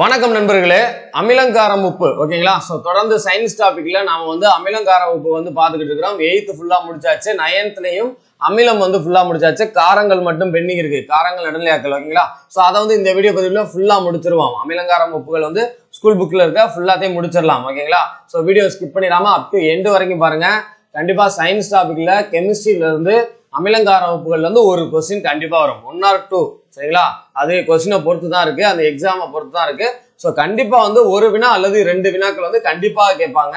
வணக்கம் நண்பர்களே அமிலங்காரம் உப்பு ஓகேங்களா ஸோ தொடர்ந்து சயின்ஸ் டாபிக்ல நாம வந்து அமிலங்கார உப்பு வந்து பார்த்துக்கிட்டு இருக்கிறோம் எயித்து ஃபுல்லா முடிச்சாச்சு நயன்த்லையும் அமிலம் வந்து ஃபுல்லா முடிச்சாச்சு காரங்கள் மட்டும் பெண்டிங் இருக்கு காரங்கள் நடுநிலையாக்கள் ஓகேங்களா ஸோ அதை வந்து இந்த வீடியோ பதிவில் ஃபுல்லா முடிச்சிருவோம் அமிலங்காரம் உப்புகள் வந்து ஸ்கூல் புக்கில் இருக்க ஃபுல்லாத்தையும் முடிச்சிடலாம் ஓகேங்களா ஸோ வீடியோ ஸ்கிப் பண்ணிடாம அப் டு எண்டு வரைக்கும் பாருங்க கண்டிப்பாக சயின்ஸ் டாபிக்ல கெமிஸ்ட்ரியில இருந்து அமிலங்கார வகுப்புகள் வந்து ஒரு கொஸ்டின் கண்டிப்பாக வரும் ஒன் ஆர் டூ சரிங்களா அது கொஸ்டினை பொறுத்து தான் இருக்குது அந்த எக்ஸாமை பொறுத்து தான் இருக்குது ஸோ கண்டிப்பாக வந்து ஒரு வினா அல்லது ரெண்டு வினாக்கள் வந்து கண்டிப்பாக கேட்பாங்க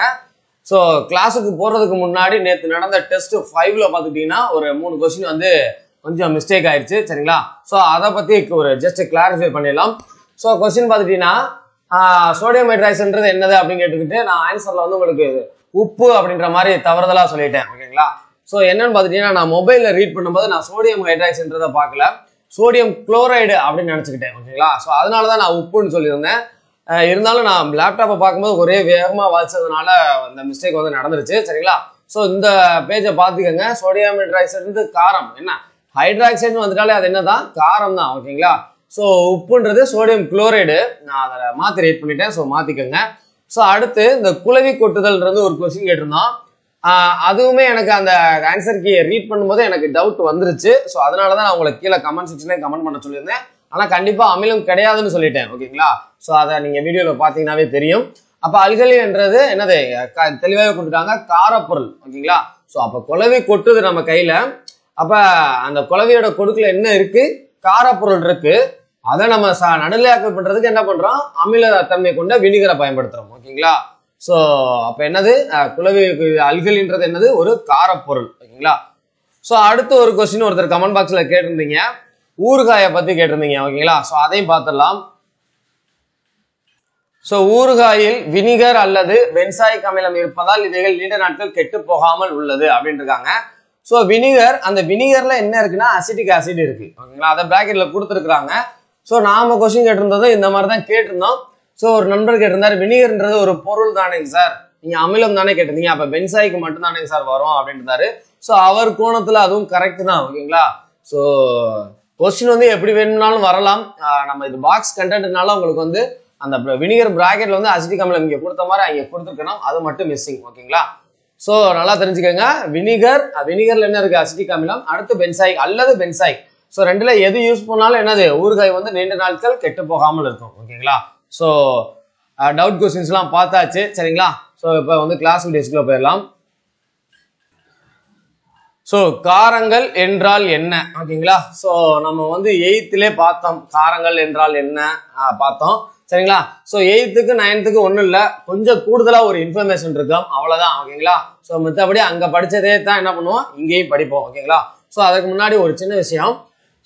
ஸோ கிளாஸுக்கு போகிறதுக்கு முன்னாடி நேற்று நடந்த டெஸ்ட் ஃபைவ்ல பார்த்துக்கிட்டிங்கன்னா ஒரு மூணு கொஸ்டின் வந்து கொஞ்சம் மிஸ்டேக் ஆயிடுச்சு சரிங்களா ஸோ அதை பற்றி ஒரு ஜஸ்ட் கிளாரிஃபை பண்ணிடலாம் ஸோ கொஸ்டின் பார்த்துட்டிங்கன்னா சோடியம் ஹைட்ராக்சன்றது என்னது அப்படின்னு கேட்டுக்கிட்டு நான் ஆன்சர்ல வந்து உங்களுக்கு உப்பு அப்படின்ற மாதிரி தவறுதலாக சொல்லிட்டேன் ஓகேங்களா ஸோ என்னன்னு பாத்தீங்கன்னா நான் மொபைலில் ரீட் பண்ணும்போது நான் சோடியம் ஹைட்ராக்ஸ்ன்றதை பார்க்கல சோடியம் குளோரைடு அப்படின்னு நினச்சிக்கிட்டேன் ஓகேங்களா ஸோ அதனால தான் நான் உப்புன்னு சொல்லியிருந்தேன் இருந்தாலும் நான் லேப்டாப்பை பார்க்கும்போது ஒரே வேகமாக வாசிச்சதுனால அந்த மிஸ்டேக் வந்து நடந்துருச்சு சரிங்களா ஸோ இந்த பேஜை பார்த்துக்கோங்க சோடியம் ஹைட்ராக்சைடு காரம் என்ன ஹைட்ராக்சைடு வந்துட்டாலே அது என்ன தான் காரம் தான் ஓகேங்களா ஸோ உப்புன்றது சோடியம் குளோரைடு நான் அதை மாற்றி ரீட் பண்ணிட்டேன் ஸோ மாற்றிக்கோங்க ஸோ அடுத்து இந்த குளவி கொட்டுதல்ன்றது ஒரு கொஸ்டின் கேட்டிருந்தோம் அதுவுமே எனக்கு அந்த ஆன்சர் கீயை ரீட் பண்ணும்போது எனக்கு டவுட் வந்துருச்சு ஸோ அதனால தான் நான் உங்களுக்கு கீழே கமெண்ட் செக்ஷனே கமெண்ட் பண்ண சொல்லியிருந்தேன் ஆனால் கண்டிப்பாக அமிலம் கிடையாதுன்னு சொல்லிட்டேன் ஓகேங்களா ஸோ அதை நீங்கள் வீடியோவில் பார்த்தீங்கன்னாவே தெரியும் அப்போ அல்கலின்றது என்னது தெளிவாக கொடுத்துட்டாங்க காரப்பொருள் ஓகேங்களா ஸோ அப்போ குலவி கொட்டுது நம்ம கையில் அப்போ அந்த குலவியோட கொடுக்கல என்ன இருக்குது காரப்பொருள் இருக்குது அதை நம்ம ச நடுநிலையாக்கல் பண்ணுறதுக்கு என்ன பண்ணுறோம் அமில தன்மை கொண்ட வினிகரை பயன்படுத்துகிறோம் ஓகேங்களா ஸோ அப்போ என்னது குலவி அல்கல்ன்றது என்னது ஒரு காரப்பொருள் ஓகேங்களா ஸோ அடுத்து ஒரு கொஸ்டின் ஒருத்தர் கமெண்ட் பாக்ஸில் கேட்டிருந்தீங்க ஊறுகாயை பற்றி கேட்டிருந்தீங்க ஓகேங்களா ஸோ அதையும் பார்த்துடலாம் ஸோ ஊறுகாயில் வினிகர் அல்லது பென்சாயிக் கமிலம் இருப்பதால் இவைகள் நீண்ட நாட்கள் கெட்டு போகாமல் உள்ளது அப்படின்னு இருக்காங்க ஸோ வினிகர் அந்த வினிகரில் என்ன இருக்குன்னா அசிட்டிக் ஆசிட் இருக்கு ஓகேங்களா அதை பேக்கெட்டில் கொடுத்துருக்குறாங்க ஸோ நாம கொஸ்டின் கேட்டிருந்ததும் இந்த மாதிரி தான் கேட்டிருந்தோம் ஸோ ஒரு நண்பர் கேட்டிருந்தார் வினிகர்ன்றது ஒரு பொருள் தானேங்க சார் நீங்க அமிலம் தானே கேட்டிருந்தீங்க அப்ப பென்சாய்க்கு மட்டும் தானே சார் வரும் அப்படின்றாரு ஸோ அவர் கோணத்துல அதுவும் கரெக்ட் தான் ஓகேங்களா ஸோ கொஸ்டின் வந்து எப்படி வேணும்னாலும் வரலாம் நம்ம இது பாக்ஸ் கண்டென்ட்னால உங்களுக்கு வந்து அந்த வினிகர் பிராக்கெட்ல வந்து அசிட்டிக் அமிலம் இங்கே கொடுத்த மாதிரி அங்கே கொடுத்துருக்கணும் அது மட்டும் மிஸ்ஸிங் ஓகேங்களா ஸோ நல்லா தெரிஞ்சுக்கோங்க வினிகர் வினிகர்ல என்ன இருக்கு அசிட்டிக் அமிலம் அடுத்து பென்சாய் அல்லது பென்சாய் ஸோ ரெண்டுல எது யூஸ் பண்ணாலும் என்னது ஊறுகாய் வந்து நீண்ட நாட்கள் கெட்டு போகாமல் இருக்கும் ஓகேங்களா ஸோ டவுட் கொஸ்டின்ஸ்லாம் பார்த்தாச்சு சரிங்களா ஸோ இப்போ வந்து கிளாஸ் டேஸ்க்குள்ளே போயிடலாம் ஸோ காரங்கள் என்றால் என்ன ஓகேங்களா ஸோ நம்ம வந்து எயித்துலேயே பார்த்தோம் காரங்கள் என்றால் என்ன பார்த்தோம் சரிங்களா ஸோ எயித்துக்கு நைன்த்துக்கு ஒன்றும் இல்லை கொஞ்சம் கூடுதலாக ஒரு இன்ஃபர்மேஷன் இருக்கும் அவ்வளோதான் ஓகேங்களா ஸோ மற்றபடி அங்கே படித்ததே தான் என்ன பண்ணுவோம் இங்கேயும் படிப்போம் ஓகேங்களா ஸோ அதுக்கு முன்னாடி ஒரு சின்ன விஷயம்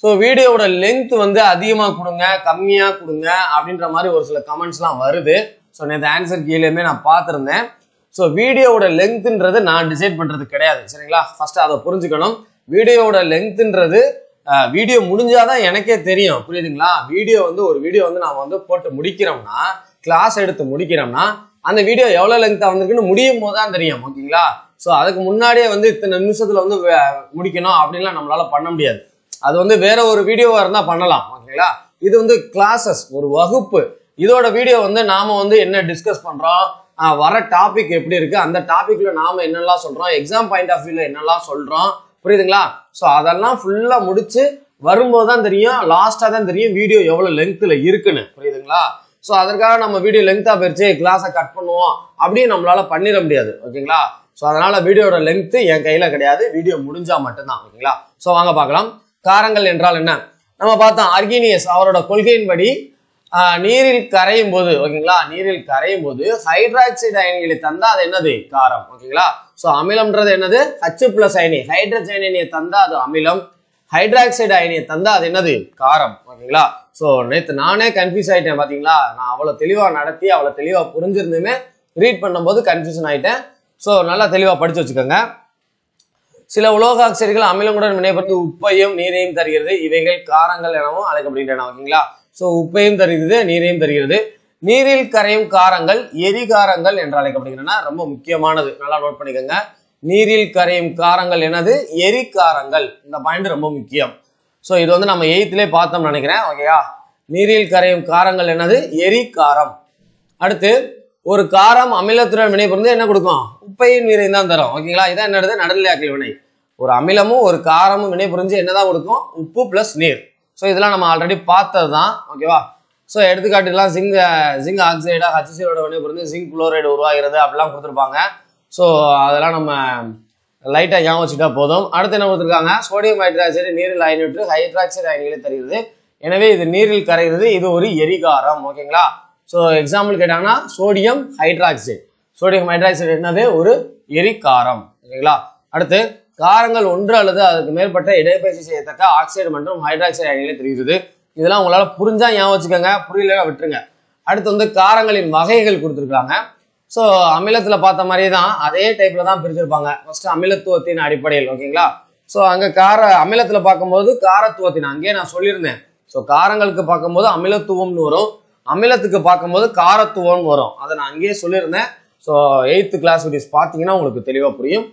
ஸோ வீடியோவோட லென்த் வந்து அதிகமாக கொடுங்க கம்மியாக கொடுங்க அப்படின்ற மாதிரி ஒரு சில கமெண்ட்ஸ்லாம் வருது ஸோ நேற்று ஆன்சர் கீழேயுமே நான் பார்த்துருந்தேன் ஸோ வீடியோவோட லென்த்துன்றது நான் டிசைட் பண்ணுறது கிடையாது சரிங்களா ஃபஸ்ட்டு அதை புரிஞ்சுக்கணும் வீடியோவோட லென்த்துன்றது வீடியோ முடிஞ்சாதான் எனக்கே தெரியும் புரியுதுங்களா வீடியோ வந்து ஒரு வீடியோ வந்து நான் வந்து போட்டு முடிக்கிறோம்னா கிளாஸ் எடுத்து முடிக்கிறோம்னா அந்த வீடியோ எவ்வளோ லென்த்தாக வந்துருக்குன்னு முடியும் போது தான் தெரியும் ஓகேங்களா ஸோ அதுக்கு முன்னாடியே வந்து இத்தனை நிமிஷத்தில் வந்து முடிக்கணும் அப்படின்லாம் நம்மளால் பண்ண முடியாது அது வந்து வேற ஒரு வீடியோவா இருந்தா பண்ணலாம் ஓகேங்களா இது வந்து கிளாஸஸ் ஒரு வகுப்பு இதோட வீடியோ வந்து நாம வந்து என்ன டிஸ்கஸ் பண்றோம் வர டாபிக் எப்படி இருக்கு அந்த டாபிக்ல நாம என்னெல்லாம் சொல்றோம் எக்ஸாம் பாயிண்ட் ஆஃப் வியூல என்னெல்லாம் சொல்றோம் புரியுதுங்களா ஸோ அதெல்லாம் ஃபுல்லா முடிச்சு வரும்போது தான் தெரியும் லாஸ்டா தான் தெரியும் வீடியோ எவ்வளவு லென்த்ல இருக்குன்னு புரியுதுங்களா ஸோ அதற்காக நம்ம வீடியோ லென்த்தா போயிருச்சு கிளாஸை கட் பண்ணுவோம் அப்படியே நம்மளால பண்ணிட முடியாது ஓகேங்களா ஸோ அதனால வீடியோட லென்த்து என் கையில கிடையாது வீடியோ முடிஞ்சா மட்டும்தான் ஓகேங்களா ஸோ வாங்க பார்க்கலாம் காரங்கள் என்றால் என்ன நம்ம பார்த்தோம் அர்கினியஸ் அவரோட கொள்கையின்படி நீரில் கரையும் போது ஓகேங்களா நீரில் கரையும் போது ஹைட்ராக்சைடு அயன்களை தந்தா அது என்னது காரம் ஓகேங்களா ஸோ அமிலம்ன்றது என்னது ஹச் பிளஸ் அயனி ஹைட்ரஜன் அயனியை தந்தா அது அமிலம் ஹைட்ராக்சைடு அயனியை தந்தா அது என்னது காரம் ஓகேங்களா ஸோ நேற்று நானே கன்ஃபியூஸ் ஆகிட்டேன் பார்த்தீங்களா நான் அவ்வளோ தெளிவாக நடத்தி அவ்வளோ தெளிவாக புரிஞ்சிருந்துமே ரீட் பண்ணும்போது கன்ஃபியூஷன் ஆகிட்டேன் ஸோ நல்லா தெளிவாக படித்து வச்சுக்கோங்க சில உலோகாக்சைடுகள் அமிலங்களுடன் வினைபடுத்து உப்பையும் நீரையும் தருகிறது இவைகள் காரங்கள் எனவும் அழைக்கப்படுகின்றன ஓகேங்களா ஸோ உப்பையும் தருகிறது நீரையும் தருகிறது நீரில் கரையும் காரங்கள் எரிகாரங்கள் என்று அழைக்கப்படுகின்றன ரொம்ப முக்கியமானது நல்லா நோட் பண்ணிக்கோங்க நீரில் கரையும் காரங்கள் எனது எரிகாரங்கள் இந்த பாயிண்ட் ரொம்ப முக்கியம் ஸோ இது வந்து நம்ம எயித்துலேயே பார்த்தோம்னு நினைக்கிறேன் ஓகேயா நீரில் கரையும் காரங்கள் என்னது எரி காரம் அடுத்து ஒரு காரம் அமிலத்துடன் வினைபுரிந்து என்ன கொடுக்கும் உப்பையும் நீரையும் தான் தரும் ஓகேங்களா இதான் என்னது நடுநிலையாக்கல் வினை ஒரு அமிலமும் ஒரு காரமும் வினை புரிஞ்சு என்னதான் கொடுக்கும் உப்பு பிளஸ் நீர் ஸோ இதெல்லாம் நம்ம ஆல்ரெடி பார்த்தது தான் ஓகேவா ஸோ எடுத்துக்காட்டுலாம் சிங்க் ஜிங்க் ஆக்சைடாக ஹச்சிசியோட வினை புரிஞ்சு ஜிங்க் குளோரைடு உருவாகிறது அப்படிலாம் கொடுத்துருப்பாங்க ஸோ அதெல்லாம் நம்ம லைட்டாக ஞாபகம் வச்சுட்டா போதும் அடுத்து என்ன கொடுத்துருக்காங்க சோடியம் ஹைட்ராக்சைடு நீரில் அயனிட்டு ஹைட்ராக்சைடு அயனிகளை தருகிறது எனவே இது நீரில் கரைகிறது இது ஒரு எரிகாரம் ஓகேங்களா ஸோ எக்ஸாம்பிள் கேட்டாங்கன்னா சோடியம் ஹைட்ராக்சைடு சோடியம் ஹைட்ராக்சைடு என்னது ஒரு எரிக்காரம் ஓகேங்களா அடுத்து காரங்கள் ஒன்று அல்லது அதுக்கு மேற்பட்ட இடைப்பயிற்சி செய்யத்தக்க ஆக்சைடு மற்றும் ஹைட்ராக்சைடு அயனிகளை தெரிகிறது இதெல்லாம் உங்களால் புரிஞ்சால் ஞாபகம் வச்சுக்கோங்க புரியல விட்டுருங்க அடுத்து வந்து காரங்களின் வகைகள் கொடுத்துருக்காங்க ஸோ அமிலத்தில் பார்த்த மாதிரியே தான் அதே டைப்பில் தான் பிரிச்சிருப்பாங்க ஃபஸ்ட்டு அமிலத்துவத்தின் அடிப்படையில் ஓகேங்களா ஸோ அங்கே கார அமிலத்தில் பார்க்கும்போது காரத்துவத்தின் அங்கேயே நான் சொல்லியிருந்தேன் ஸோ காரங்களுக்கு பார்க்கும்போது அமிலத்துவம்னு வரும் அமிலத்துக்கு பார்க்கும்போது காரத்துவம்னு வரும் அதை நான் அங்கேயே சொல்லியிருந்தேன் ஸோ எயித்து கிளாஸ் வீடியோஸ் பார்த்தீங்கன்னா உங்களுக்கு தெளிவாக புரியும்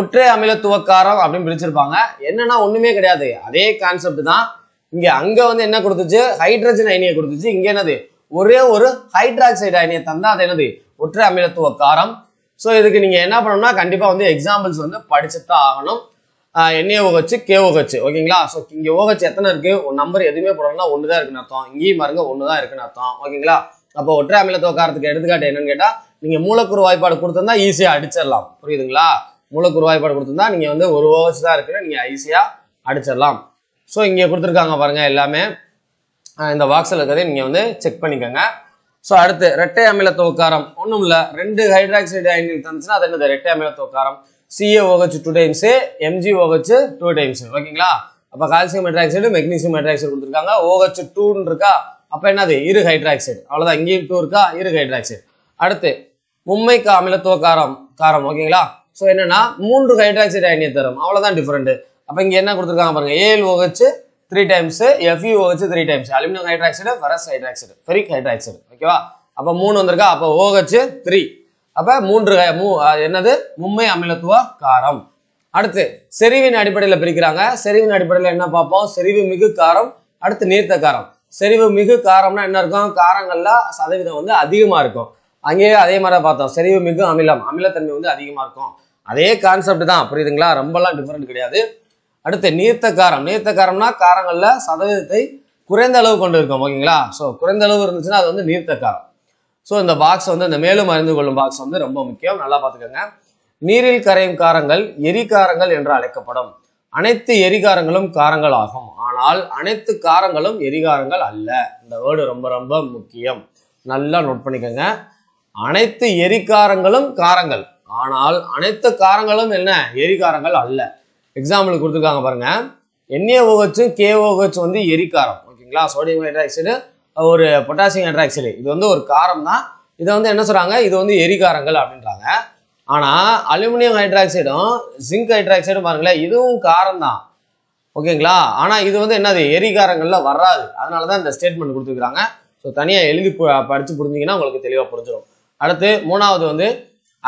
ஒற்றை அமில துவக்காரம் அப்படின்னு பிரிச்சிருப்பாங்க என்னன்னா ஒன்றுமே கிடையாது அதே கான்செப்ட் தான் இங்கே அங்கே வந்து என்ன கொடுத்துச்சு ஹைட்ரஜன் அயனியை கொடுத்துச்சு இங்கே என்னது ஒரே ஒரு ஹைட்ராக்சைடு அயனியை தந்தால் அது என்னது ஒற்றை அமிலத்துவ காரம் ஸோ இதுக்கு நீங்கள் என்ன பண்ணணும்னா கண்டிப்பாக வந்து எக்ஸாம்பிள்ஸ் வந்து படிச்சு தான் ஆகணும் என்ஏ ஓகச்சு கே ஓகச்சு ஓகேங்களா ஸோ இங்கே ஓகச்சு எத்தனை இருக்குது ஒரு நம்பர் எதுவுமே போடணும்னா ஒன்று தான் இருக்குன்னு அர்த்தம் இங்கேயும் மருங்க ஒன்று தான் இருக்குன்னு அர்த்தம் ஓகேங்களா அப்போ ஒற்றை அமிலத்துவ காரத்துக்கு எடுத்துக்காட்டு என்னன்னு கேட்டால் நீங்க மூலக்கூறு வாய்ப்பாடு கொடுத்துருந்தா ஈஸியா அடிச்சிடலாம் புரியுதுங்களா மூலக்கூறு வாய்ப்பாடு கொடுத்துருந்தா நீங்க வந்து ஒரு ஓவர்ஸ் தான் இருக்குன்னு நீங்க ஈஸியா அடிச்சிடலாம் ஸோ இங்கே கொடுத்துருக்காங்க பாருங்க எல்லாமே இந்த பாக்ஸில் இருக்கிறதையும் நீங்கள் வந்து செக் பண்ணிக்கோங்க ஸோ அடுத்து ரெட்டை அமில உக்காரம் ஒன்றும் இல்லை ரெண்டு ஹைட்ராக்சைடு அயன் தந்துச்சுன்னா அது என்னது ரெட்டை அமில அமிலத்த CA OH two times MGOH two times ஓகேங்களா அப்போ கால்சியம் ஹைட்ராக்சைடு மெக்னீசியம் ஹைட்ராக்சைடு கொடுத்துருக்காங்க ஓகச்சு டூன்னு இருக்கா அப்போ என்னது இரு ஹைட்ராக்சைடு அவ்வளோதான் இங்கேயும் டூ இருக்கா இரு ஹைட்ராக்சைடு அடுத்து மும்மை அமிலத்துவ காரம் காரம் ஓகேங்களா ஸோ என்னன்னா மூன்று ஹைட்ராக்சைடு அயனியை தரும் அவ்வளோதான் டிஃப்ரெண்ட் அப்போ இங்கே என்ன கொடுத்துருக்காங்க பாருங்க AL OH three times FU OH three times aluminium hydroxide ferrous hydroxide ferric hydroxide ஓகேவா அப்போ மூணு வந்திருக்கா அப்போ ஓஹெச் த்ரீ அப்போ மூன்று மூ என்னது மும்மை அமிலத்துவ காரம் அடுத்து செறிவின் அடிப்படையில் பிரிக்கிறாங்க செறிவின் அடிப்படையில் என்ன பார்ப்போம் செறிவு மிகு காரம் அடுத்து நீர்த்த காரம் செறிவு மிகு காரம்னா என்ன இருக்கும் காரங்களில் சதவீதம் வந்து அதிகமாக இருக்கும் அங்கேயே அதே மாதிரி தான் பார்த்தோம் செறிவு மிகவும் அமிலம் அமிலத்தன்மை வந்து அதிகமாக இருக்கும் அதே கான்செப்ட் தான் புரியுதுங்களா ரொம்பலாம் டிஃப்ரெண்ட் கிடையாது அடுத்து நீர்த்த காரம் நீர்த்த காரம்னா காரங்களில் சதவீதத்தை குறைந்த அளவு கொண்டு இருக்கோம் ஓகேங்களா ஸோ குறைந்த அளவு இருந்துச்சுன்னா அது வந்து நீர்த்த காரம் ஸோ இந்த பாக்ஸ் வந்து இந்த மேலும் அறிந்து கொள்ளும் பாக்ஸ் வந்து ரொம்ப முக்கியம் நல்லா பார்த்துக்கோங்க நீரில் கரையும் காரங்கள் எரிகாரங்கள் என்று அழைக்கப்படும் அனைத்து எரிகாரங்களும் காரங்கள் ஆகும் ஆனால் அனைத்து காரங்களும் எரிகாரங்கள் அல்ல இந்த வேர்டு ரொம்ப ரொம்ப முக்கியம் நல்லா நோட் பண்ணிக்கோங்க அனைத்து எரிகாரங்களும் காரங்கள் ஆனால் அனைத்து காரங்களும் என்ன எரிகாரங்கள் அல்ல எக்ஸாம்பிள் கொடுத்துருக்காங்க பாருங்க என்ஏஓஹெச்சும் கேஓஹெச் வந்து எரிகாரம் ஓகேங்களா சோடியம் ஹைட்ராக்சைடு ஒரு பொட்டாசியம் ஹைட்ராக்சைடு இது வந்து ஒரு காரம் தான் இதை வந்து என்ன சொல்கிறாங்க இது வந்து எரிகாரங்கள் அப்படின்றாங்க ஆனால் அலுமினியம் ஹைட்ராக்சைடும் ஜிங்க் ஹைட்ராக்சைடும் பாருங்களேன் இதுவும் காரம் தான் ஓகேங்களா ஆனால் இது வந்து என்னது எரிகாரங்களில் வராது அதனால தான் இந்த ஸ்டேட்மெண்ட் கொடுத்துருக்குறாங்க ஸோ தனியாக எழுதி படித்து புரிஞ்சிங்கன்னா உங்களுக்கு தெளிவாக புரிஞ்சிடும் அடுத்து மூணாவது வந்து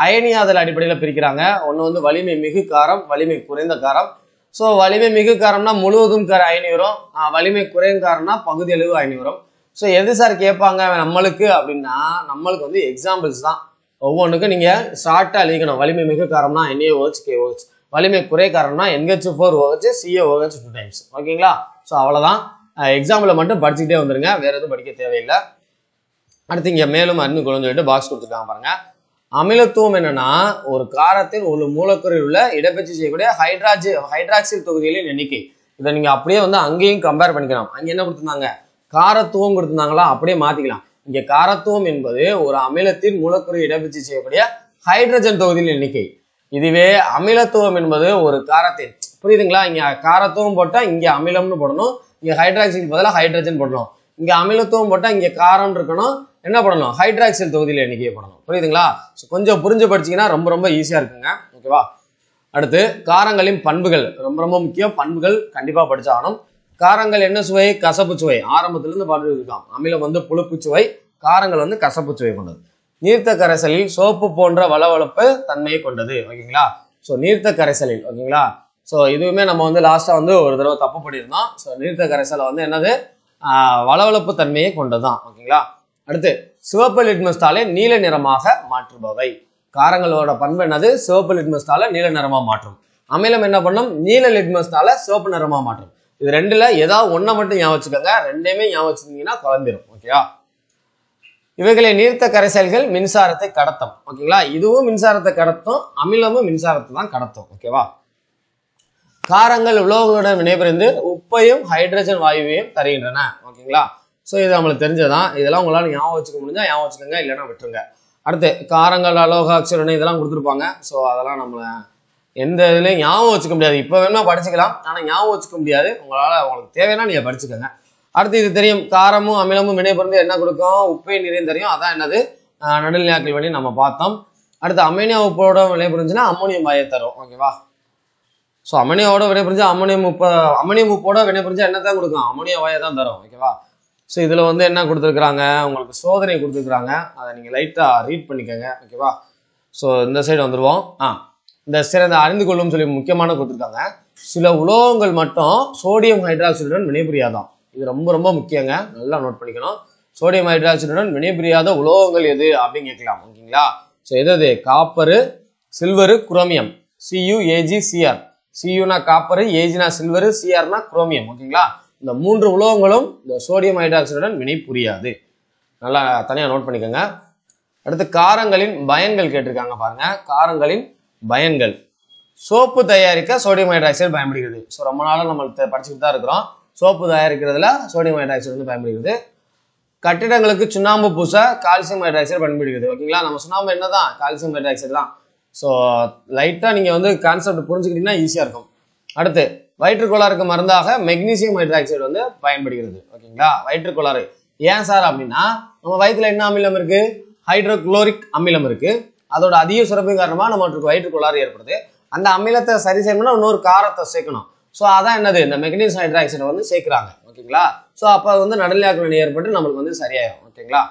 அயனியாதல் அடிப்படையில் பிரிக்கிறாங்க ஒன்று வந்து வலிமை மிகு காரம் வலிமை குறைந்த காரம் ஸோ வலிமை மிகு காரம்னா முழுவதும் கார அயனி வரும் வலிமை குறைந்த காரம்னா அளவு அயனி வரும் ஸோ எது சார் கேட்பாங்க நம்மளுக்கு அப்படின்னா நம்மளுக்கு வந்து எக்ஸாம்பிள்ஸ் தான் ஒவ்வொன்றுக்கும் நீங்கள் ஷார்ட்டாக அழிக்கணும் வலிமை மிகு காரம்னா என்ஏ ஓஹெச் கே ஓஹெச் வலிமை குறை காரம்னா NH four OH CA OH two times ஓகேங்களா ஸோ அவ்வளோதான் எக்ஸாம்பிளை மட்டும் படிச்சுக்கிட்டே வந்துருங்க வேறு எதுவும் படிக்க தேவையில்லை அடுத்து இங்கே மேலும் அருமை குழந்தை சொல்லிட்டு பாக்ஸ் கொடுத்துருக்காங்க பாருங்க அமிலத்துவம் என்னன்னா ஒரு காரத்தின் ஒரு மூலக்கூறில் உள்ள இடப்பெற்றி செய்யக்கூடிய ஹைட்ராஜி ஹைட்ராக்சில் தொகுதிகளின் எண்ணிக்கை இதை நீங்கள் அப்படியே வந்து அங்கேயும் கம்பேர் பண்ணிக்கலாம் அங்கே என்ன கொடுத்துருந்தாங்க காரத்துவம் கொடுத்துருந்தாங்களா அப்படியே மாற்றிக்கலாம் இங்கே காரத்துவம் என்பது ஒரு அமிலத்தின் மூலக்கூறு இடப்பெற்றி செய்யக்கூடிய ஹைட்ரஜன் தொகுதியின் எண்ணிக்கை இதுவே அமிலத்துவம் என்பது ஒரு காரத்தின் புரியுதுங்களா இங்கே காரத்துவம் போட்டால் இங்கே அமிலம்னு போடணும் இங்கே ஹைட்ராக்சிக்கு பதிலாக ஹைட்ரஜன் போடணும் இங்கே அமிலத்துவம் போட்டால் இங்கே காரம் இருக்கணும் என்ன பண்ணணும் ஹைட்ராக்சைல் தொகுதியில் எண்ணிக்கையை பண்ணணும் புரியுதுங்களா கொஞ்சம் புரிஞ்சு படிச்சிங்கன்னா ரொம்ப ரொம்ப ஈஸியாக இருக்குங்க ஓகேவா அடுத்து காரங்களின் பண்புகள் ரொம்ப ரொம்ப முக்கியம் பண்புகள் கண்டிப்பாக படித்தாகணும் காரங்கள் என்ன சுவை கசப்பு சுவை ஆரம்பத்திலேருந்து பாடிருக்கான் அமிலம் வந்து புழுப்பு சுவை காரங்கள் வந்து கசப்பு சுவை கொண்டது நீர்த்த கரைசலில் சோப்பு போன்ற வளவளப்பு தன்மையை கொண்டது ஓகேங்களா ஸோ நீர்த்த கரைசலில் ஓகேங்களா ஸோ இதுவுமே நம்ம வந்து லாஸ்ட்டாக வந்து ஒரு தடவை தப்பு பண்ணியிருந்தோம் ஸோ நீர்த்த கரைசலை வந்து என்னது வளவளப்பு தன்மையை தான் ஓகேங்களா அடுத்து சிவப்பு லிட்மஸ் தாளை நீல நிறமாக மாற்றுபவை காரங்களோட பண்பு என்னது சிவப்பு லிட்மஸ் தாளை நீல நிறமா மாற்றும் அமிலம் என்ன பண்ணும் நீல லிட்மஸ் தாளை சிவப்பு நிறமா மாற்றும் இது ரெண்டுல ஏதாவது ஒன்றை மட்டும் ஞாபகம் வச்சுக்கோங்க ரெண்டையுமே ஞாபகம் வச்சுக்கிங்கன்னா ஓகேவா இவைகளை நீர்த்த கரைசல்கள் மின்சாரத்தை கடத்தும் ஓகேங்களா இதுவும் மின்சாரத்தை கடத்தும் அமிலமும் மின்சாரத்தை தான் கடத்தும் ஓகேவா காரங்கள் உலோகங்களுடன் வினைபுரிந்து உப்பையும் ஹைட்ரஜன் வாயுவையும் தருகின்றன ஓகேங்களா ஸோ இது நம்மளுக்கு தெரிஞ்சதான் இதெல்லாம் உங்களால் ஞாபகம் வச்சுக்க முடிஞ்சால் ஞாபகம் வச்சுக்கோங்க இல்லைன்னா விட்டுருங்க அடுத்து காரங்கள் அலோகாட்சரணை இதெல்லாம் கொடுத்துருப்பாங்க ஸோ அதெல்லாம் நம்மளை எந்த இதுலையும் ஞாபகம் வச்சுக்க முடியாது இப்போ வேணுமா படிச்சுக்கலாம் ஆனால் ஞாபகம் வச்சுக்க முடியாது உங்களால் உங்களுக்கு தேவைன்னா நீங்கள் படிச்சுக்கோங்க அடுத்து இது தெரியும் காரமும் அமிலமும் வினைபுரிந்து என்ன கொடுக்கும் உப்பை நிறையும் தெரியும் அதான் என்னது நடுநிலையாக்கள் வழி நம்ம பார்த்தோம் அடுத்து அமோனியா உப்போட வினைபுரிஞ்சுன்னா அம்மோனியம் வாயை தரும் ஓகேவா ஸோ அமோனியாவோட வினைபுரிஞ்சு அம்மோனியம் உப்பு அமோனியம் உப்போட வினைபுரிஞ்சா என்ன தான் கொடுக்கும் அமோனியா வாயை தான் தரும் ஓகேவா ஸோ இதில் வந்து என்ன கொடுத்துருக்குறாங்க உங்களுக்கு சோதனை கொடுத்துருக்குறாங்க அதை நீங்கள் லைட்டாக ரீட் பண்ணிக்கோங்க ஓகேவா ஸோ இந்த சைடு வந்துடுவோம் ஆ இந்த சிறந்த அறிந்து கொள்ளும் சொல்லி முக்கியமான கொடுத்துருக்காங்க சில உலோகங்கள் மட்டும் சோடியம் ஹைட்ராக்சைடுடன் வினைபுரியாதான் இது ரொம்ப ரொம்ப முக்கியங்க நல்லா நோட் பண்ணிக்கணும் சோடியம் ஹைட்ராக்சைடுடன் வினைபுரியாத உலோகங்கள் எது அப்படின்னு கேட்கலாம் ஓகேங்களா ஸோ எது அது copper silver chromium சியு AG CR சியூனா copper ஏஜினா silver சிஆர்னா chromium ஓகேங்களா இந்த மூன்று உலோகங்களும் இந்த சோடியம் ஹைட்ராக்சைடுடன் வினை புரியாது நல்லா தனியாக நோட் பண்ணிக்கோங்க அடுத்து காரங்களின் பயன்கள் கேட்டிருக்காங்க பாருங்க காரங்களின் பயன்கள் சோப்பு தயாரிக்க சோடியம் ஹைட்ராக்சைடு பயன்படுகிறது ஸோ ரொம்ப நாளாக நம்ம படிச்சுட்டு தான் இருக்கிறோம் சோப்பு தயாரிக்கிறதுல சோடியம் ஹைட்ராக்சைடு வந்து பயன்படுகிறது கட்டிடங்களுக்கு சுண்ணாம்பு பூசை கால்சியம் ஹைட்ராக்சைடு பயன்படுகிறது ஓகேங்களா நம்ம சுண்ணாம்பு என்ன தான் கால்சியம் ஹைட்ராக்சைடு தான் ஸோ லைட்டாக நீங்கள் வந்து கான்செப்ட் புரிஞ்சுக்கிட்டீங்கன்னா ஈஸியாக இருக்கும் அடுத்து வயிற்றுக்கோளாறுக்கு மருந்தாக மெக்னீசியம் ஹைட்ராக்சைடு வந்து பயன்படுகிறது ஓகேங்களா வயிற்றுக்கோளாறு ஏன் சார் அப்படின்னா நம்ம வயிற்றுல என்ன அமிலம் இருக்கு ஹைட்ரோக்ளோரிக் அமிலம் இருக்கு அதோட அதிக சுரப்பு காரணமாக நம்மளுக்கு வயிற்றுக்கோளாறு ஏற்படுது அந்த அமிலத்தை சரி செய்யணும்னா இன்னொரு காரத்தை சேர்க்கணும் ஸோ அதான் என்னது இந்த மெக்னீசியம் ஹைட்ராக்சைடை வந்து சேர்க்குறாங்க ஓகேங்களா ஸோ அப்போ வந்து நடலியாக்கணும் ஏற்பட்டு நம்மளுக்கு வந்து சரியாயிடும் ஓகேங்களா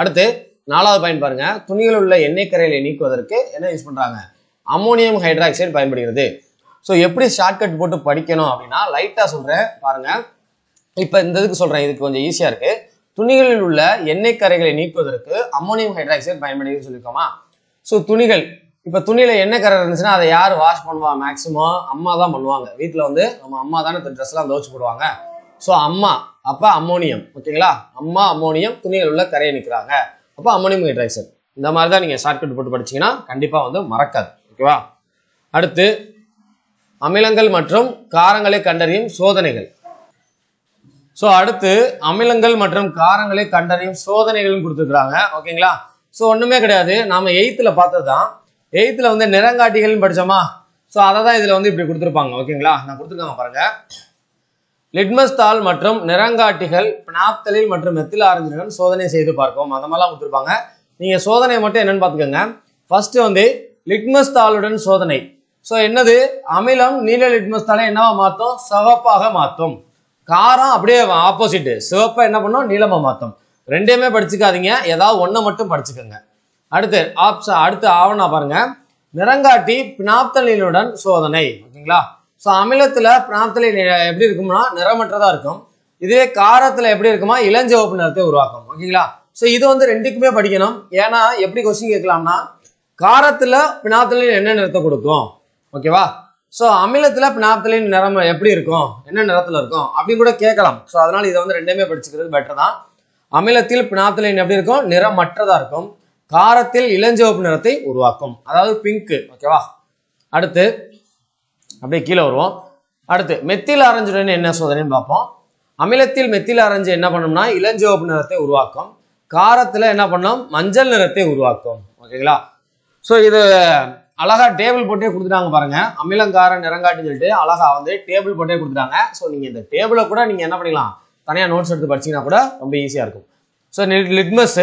அடுத்து நாலாவது பயன் பாருங்க துணியில் உள்ள எண்ணெய் கரையிலை நீக்குவதற்கு என்ன யூஸ் பண்ணுறாங்க அமோனியம் ஹைட்ராக்சைடு பயன்படுகிறது ஸோ எப்படி ஷார்ட்கட் போட்டு படிக்கணும் அப்படின்னா லைட்டாக சொல்கிறேன் பாருங்கள் இப்போ இந்த இதுக்கு சொல்கிறேன் இதுக்கு கொஞ்சம் ஈஸியாக இருக்குது துணிகளில் உள்ள எண்ணெய் கரைகளை நீக்குவதற்கு அம்மோனியம் ஹைட்ராக்சைடு பயன்படுத்தி சொல்லியிருக்கோமா ஸோ துணிகள் இப்போ துணியில் எண்ணெய் கரை இருந்துச்சுன்னா அதை யார் வாஷ் பண்ணுவா மேக்ஸிமம் அம்மா தான் பண்ணுவாங்க வீட்டில் வந்து நம்ம அம்மா தானே ட்ரெஸ்லாம் துவச்சி போடுவாங்க ஸோ அம்மா அப்போ அம்மோனியம் ஓகேங்களா அம்மா அம்மோனியம் துணிகள் உள்ள கரையை நிற்கிறாங்க அப்போ அம்மோனியம் ஹைட்ராக்சைடு இந்த மாதிரி தான் நீங்கள் ஷார்ட்கட் போட்டு படிச்சிங்கன்னா கண்டிப்பாக வந்து மறக்காது ஓகேவா அடுத்து அமிலங்கள் மற்றும் காரங்களை கண்டறியும் சோதனைகள் ஸோ அடுத்து அமிலங்கள் மற்றும் காரங்களை கண்டறியும் சோதனைகள்னு கொடுத்துருக்குறாங்க ஓகேங்களா ஸோ ஒன்றுமே கிடையாது நாம் எயித்தில் பார்த்தது தான் எயித்தில் வந்து நிறங்காட்டிகள்னு படித்தோமா ஸோ அதை தான் இதில் வந்து இப்படி கொடுத்துருப்பாங்க ஓகேங்களா நான் கொடுத்துருக்காங்க பாருங்கள் லிட்மஸ் தாள் மற்றும் நிறங்காட்டிகள் பினாப்தலில் மற்றும் மெத்தில் ஆரஞ்சுடன் சோதனை செய்து பார்க்கும் அந்த மாதிரிலாம் கொடுத்துருப்பாங்க நீங்கள் சோதனை மட்டும் என்னென்னு பார்த்துக்கோங்க ஃபஸ்ட்டு வந்து லிட்மஸ் தாளுடன் சோதனை ஸோ என்னது அமிலம் நீல லிட்மஸ் தலை என்னவா மாற்றும் சிவப்பாக மாற்றும் காரம் அப்படியே ஆப்போசிட்டு சிவப்பை என்ன பண்ணும் நீளமாக மாற்றும் ரெண்டையுமே படிச்சுக்காதீங்க ஏதாவது ஒன்றை மட்டும் படிச்சுக்கோங்க அடுத்து ஆப்ஷன் அடுத்து ஆவணா பாருங்க நிறங்காட்டி பினாப்தலினுடன் சோதனை ஓகேங்களா ஸோ அமிலத்தில் பினாப்தலின் எப்படி இருக்கும்னா நிறமற்றதாக இருக்கும் இதுவே காரத்தில் எப்படி இருக்குமா இளஞ்சிவப்பு நிறத்தை உருவாக்கும் ஓகேங்களா ஸோ இது வந்து ரெண்டுக்குமே படிக்கணும் ஏன்னா எப்படி கொஸ்டின் கேட்கலாம்னா காரத்தில் பினாத்தலின் என்ன நிறத்தை கொடுக்கும் ஓகேவா ஸோ அமிலத்தில் நாப்தலின் நிறம் எப்படி இருக்கும் என்ன நிறத்தில் இருக்கும் அப்படின்னு கூட கேட்கலாம் ஸோ அதனால் இதை வந்து ரெண்டுமே படிச்சுக்கிறது பெட்டர் தான் அமிலத்தில் நாப்தலின் எப்படி இருக்கும் நிறமற்றதாக இருக்கும் காரத்தில் இளஞ்சிவப்பு நிறத்தை உருவாக்கும் அதாவது பிங்க்கு ஓகேவா அடுத்து அப்படியே கீழே வருவோம் அடுத்து மெத்தில் ஆரஞ்சுடன் என்ன சோதனைன்னு பார்ப்போம் அமிலத்தில் மெத்தில் ஆரஞ்சு என்ன பண்ணோம்னா இளஞ்சிவப்பு நிறத்தை உருவாக்கும் காரத்தில் என்ன பண்ணோம் மஞ்சள் நிறத்தை உருவாக்கும் ஓகேங்களா ஸோ இது அழகா டேபிள் போட்டே கொடுத்துட்டாங்க பாருங்க அமிலங்கார நிறங்காட்டுன்னு சொல்லிட்டு அழகா வந்து டேபிள் போட்டே கொடுத்துட்டாங்க ஸோ நீங்க இந்த டேபிளை கூட நீங்க என்ன பண்ணிக்கலாம் தனியா நோட்ஸ் எடுத்து படிச்சீங்கன்னா கூட ரொம்ப ஈஸியா இருக்கும் ஸோ லிட்மஸ்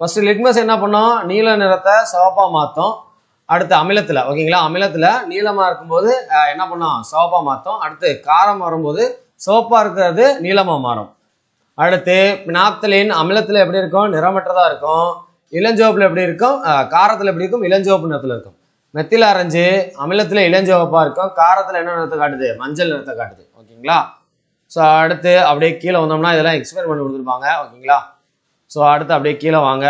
ஃபர்ஸ்ட் லிட்மஸ் என்ன பண்ணோம் நீல நிறத்தை சிவப்பா மாத்தோம் அடுத்து அமிலத்துல ஓகேங்களா அமிலத்துல நீளமா இருக்கும்போது என்ன பண்ணோம் சிவப்பா மாத்தோம் அடுத்து காரம் வரும்போது சிவப்பா இருக்கிறது நீளமா மாறும் அடுத்து நாப்தலின் அமிலத்துல எப்படி இருக்கும் நிறமற்றதா இருக்கும் இளஞ்சோப்புல எப்படி இருக்கும் காரத்துல எப்படி இருக்கும் இளஞ்சோப்பு நிறத்துல இருக்கும் மெத்தில் ஆரஞ்சு அமிலத்தில் இளஞ்சவப்பாக இருக்கும் காரத்தில் என்ன நிறத்தை காட்டுது மஞ்சள் நிறத்தை காட்டுது ஓகேங்களா ஸோ அடுத்து அப்படியே கீழே வந்தோம்னா இதெல்லாம் எக்ஸ்பிளைன் பண்ணி கொடுத்துருப்பாங்க ஓகேங்களா ஸோ அடுத்து அப்படியே கீழே வாங்க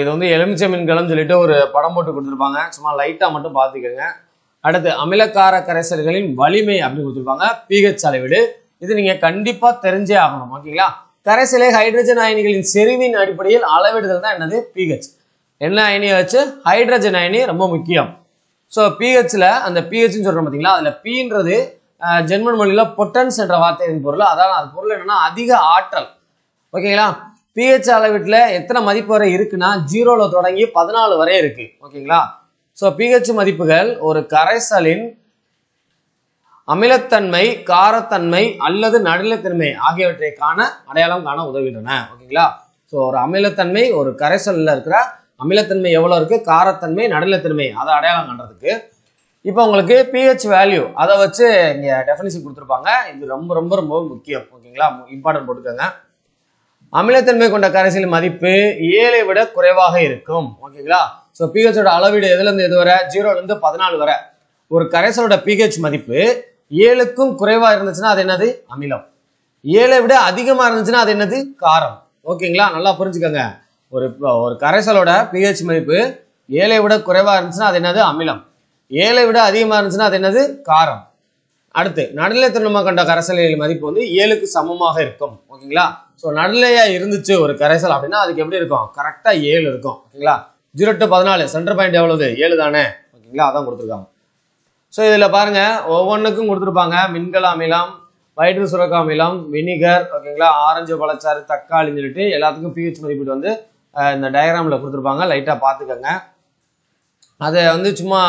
இது வந்து எலுமிச்சை மீன்களும் சொல்லிட்டு ஒரு படம் போட்டு கொடுத்துருப்பாங்க சும்மா லைட்டாக மட்டும் பார்த்துக்கோங்க அடுத்து அமிலக்கார கரைசல்களின் வலிமை அப்படின்னு கொடுத்துருப்பாங்க பிஹெச் அளவீடு இது நீங்கள் கண்டிப்பாக தெரிஞ்சே ஆகணும் ஓகேங்களா கரைசலை ஹைட்ரஜன் அயனிகளின் செறிவின் அடிப்படையில் அளவிடுதல் தான் என்னது பிஹெச் என்ன அயனியை வச்சு ஹைட்ரஜன் அயனி ரொம்ப முக்கியம் ஸோ பிஹெச்சில் அந்த பிஹெச்னு சொல்கிறோம் பார்த்தீங்களா அதில் பீன்றது ஜென்மன் மொழியில் பொட்டன்ஸ் என்ற வார்த்தையின் பொருள் அதான் அது பொருள் என்னன்னா அதிக ஆற்றல் ஓகேங்களா பிஹெச் அளவீட்டில் எத்தனை மதிப்பு வரை இருக்குன்னா ஜீரோவில் தொடங்கி பதினாலு வரை இருக்குது ஓகேங்களா ஸோ பிஹெச் மதிப்புகள் ஒரு கரைசலின் அமிலத்தன்மை காரத்தன்மை அல்லது நடுநிலத்தன்மை ஆகியவற்றை காண அடையாளம் காண உதவுகின்றன ஓகேங்களா ஸோ ஒரு அமிலத்தன்மை ஒரு கரைசலில் இருக்கிற அமிலத்தன்மை எவ்வளோ இருக்குது காரத்தன்மை நடுநிலத்தன்மை அதை அடையாளம் கண்டதுக்கு இப்போ உங்களுக்கு பிஹெச் வேல்யூ அதை வச்சு இங்கே டெஃபினிஷன் கொடுத்துருப்பாங்க இது ரொம்ப ரொம்ப ரொம்ப முக்கியம் ஓகேங்களா இம்பார்ட்டன்ட் போட்டுக்கோங்க அமிலத்தன்மை கொண்ட கரைசியல் மதிப்பு ஏழை விட குறைவாக இருக்கும் ஓகேங்களா ஸோ பிஹெச்சோட அளவீடு எதுலேருந்து எது வர ஜீரோலேருந்து பதினாலு வரை ஒரு கரைசலோட பிஹெச் மதிப்பு ஏழுக்கும் குறைவாக இருந்துச்சுன்னா அது என்னது அமிலம் ஏழை விட அதிகமாக இருந்துச்சுன்னா அது என்னது காரம் ஓகேங்களா நல்லா புரிஞ்சுக்கோங்க ஒரு ஒரு கரைசலோட பிஹெச் மதிப்பு ஏழை விட குறைவாக இருந்துச்சுன்னா அது என்னது அமிலம் ஏழை விட அதிகமாக இருந்துச்சுன்னா அது என்னது காரம் அடுத்து நடுநிலை திருமணம் கண்ட கரைசலின் மதிப்பு வந்து ஏழுக்கு சமமாக இருக்கும் ஓகேங்களா ஸோ நடுநிலையாக இருந்துச்சு ஒரு கரைசல் அப்படின்னா அதுக்கு எப்படி இருக்கும் கரெக்டாக ஏழு இருக்கும் ஓகேங்களா ஜீரோ டு பதினாலு சென்டர் பாயிண்ட் எவ்வளவு ஏழு தானே ஓகேங்களா அதான் கொடுத்துருக்காங்க ஸோ இதில் பாருங்க ஒவ்வொன்றுக்கும் கொடுத்துருப்பாங்க மின்கல அமிலம் வயிற்று சுரக்க அமிலம் வினிகர் ஓகேங்களா ஆரஞ்சு பழச்சாறு தக்காளின்னு சொல்லிட்டு எல்லாத்துக்கும் பிஹெச் மதிப்பீடு வந்து இந்த டயக்ராமில் கொடுத்துருப்பாங்க லைட்டாக பார்த்துக்கோங்க அதை வந்து சும்மா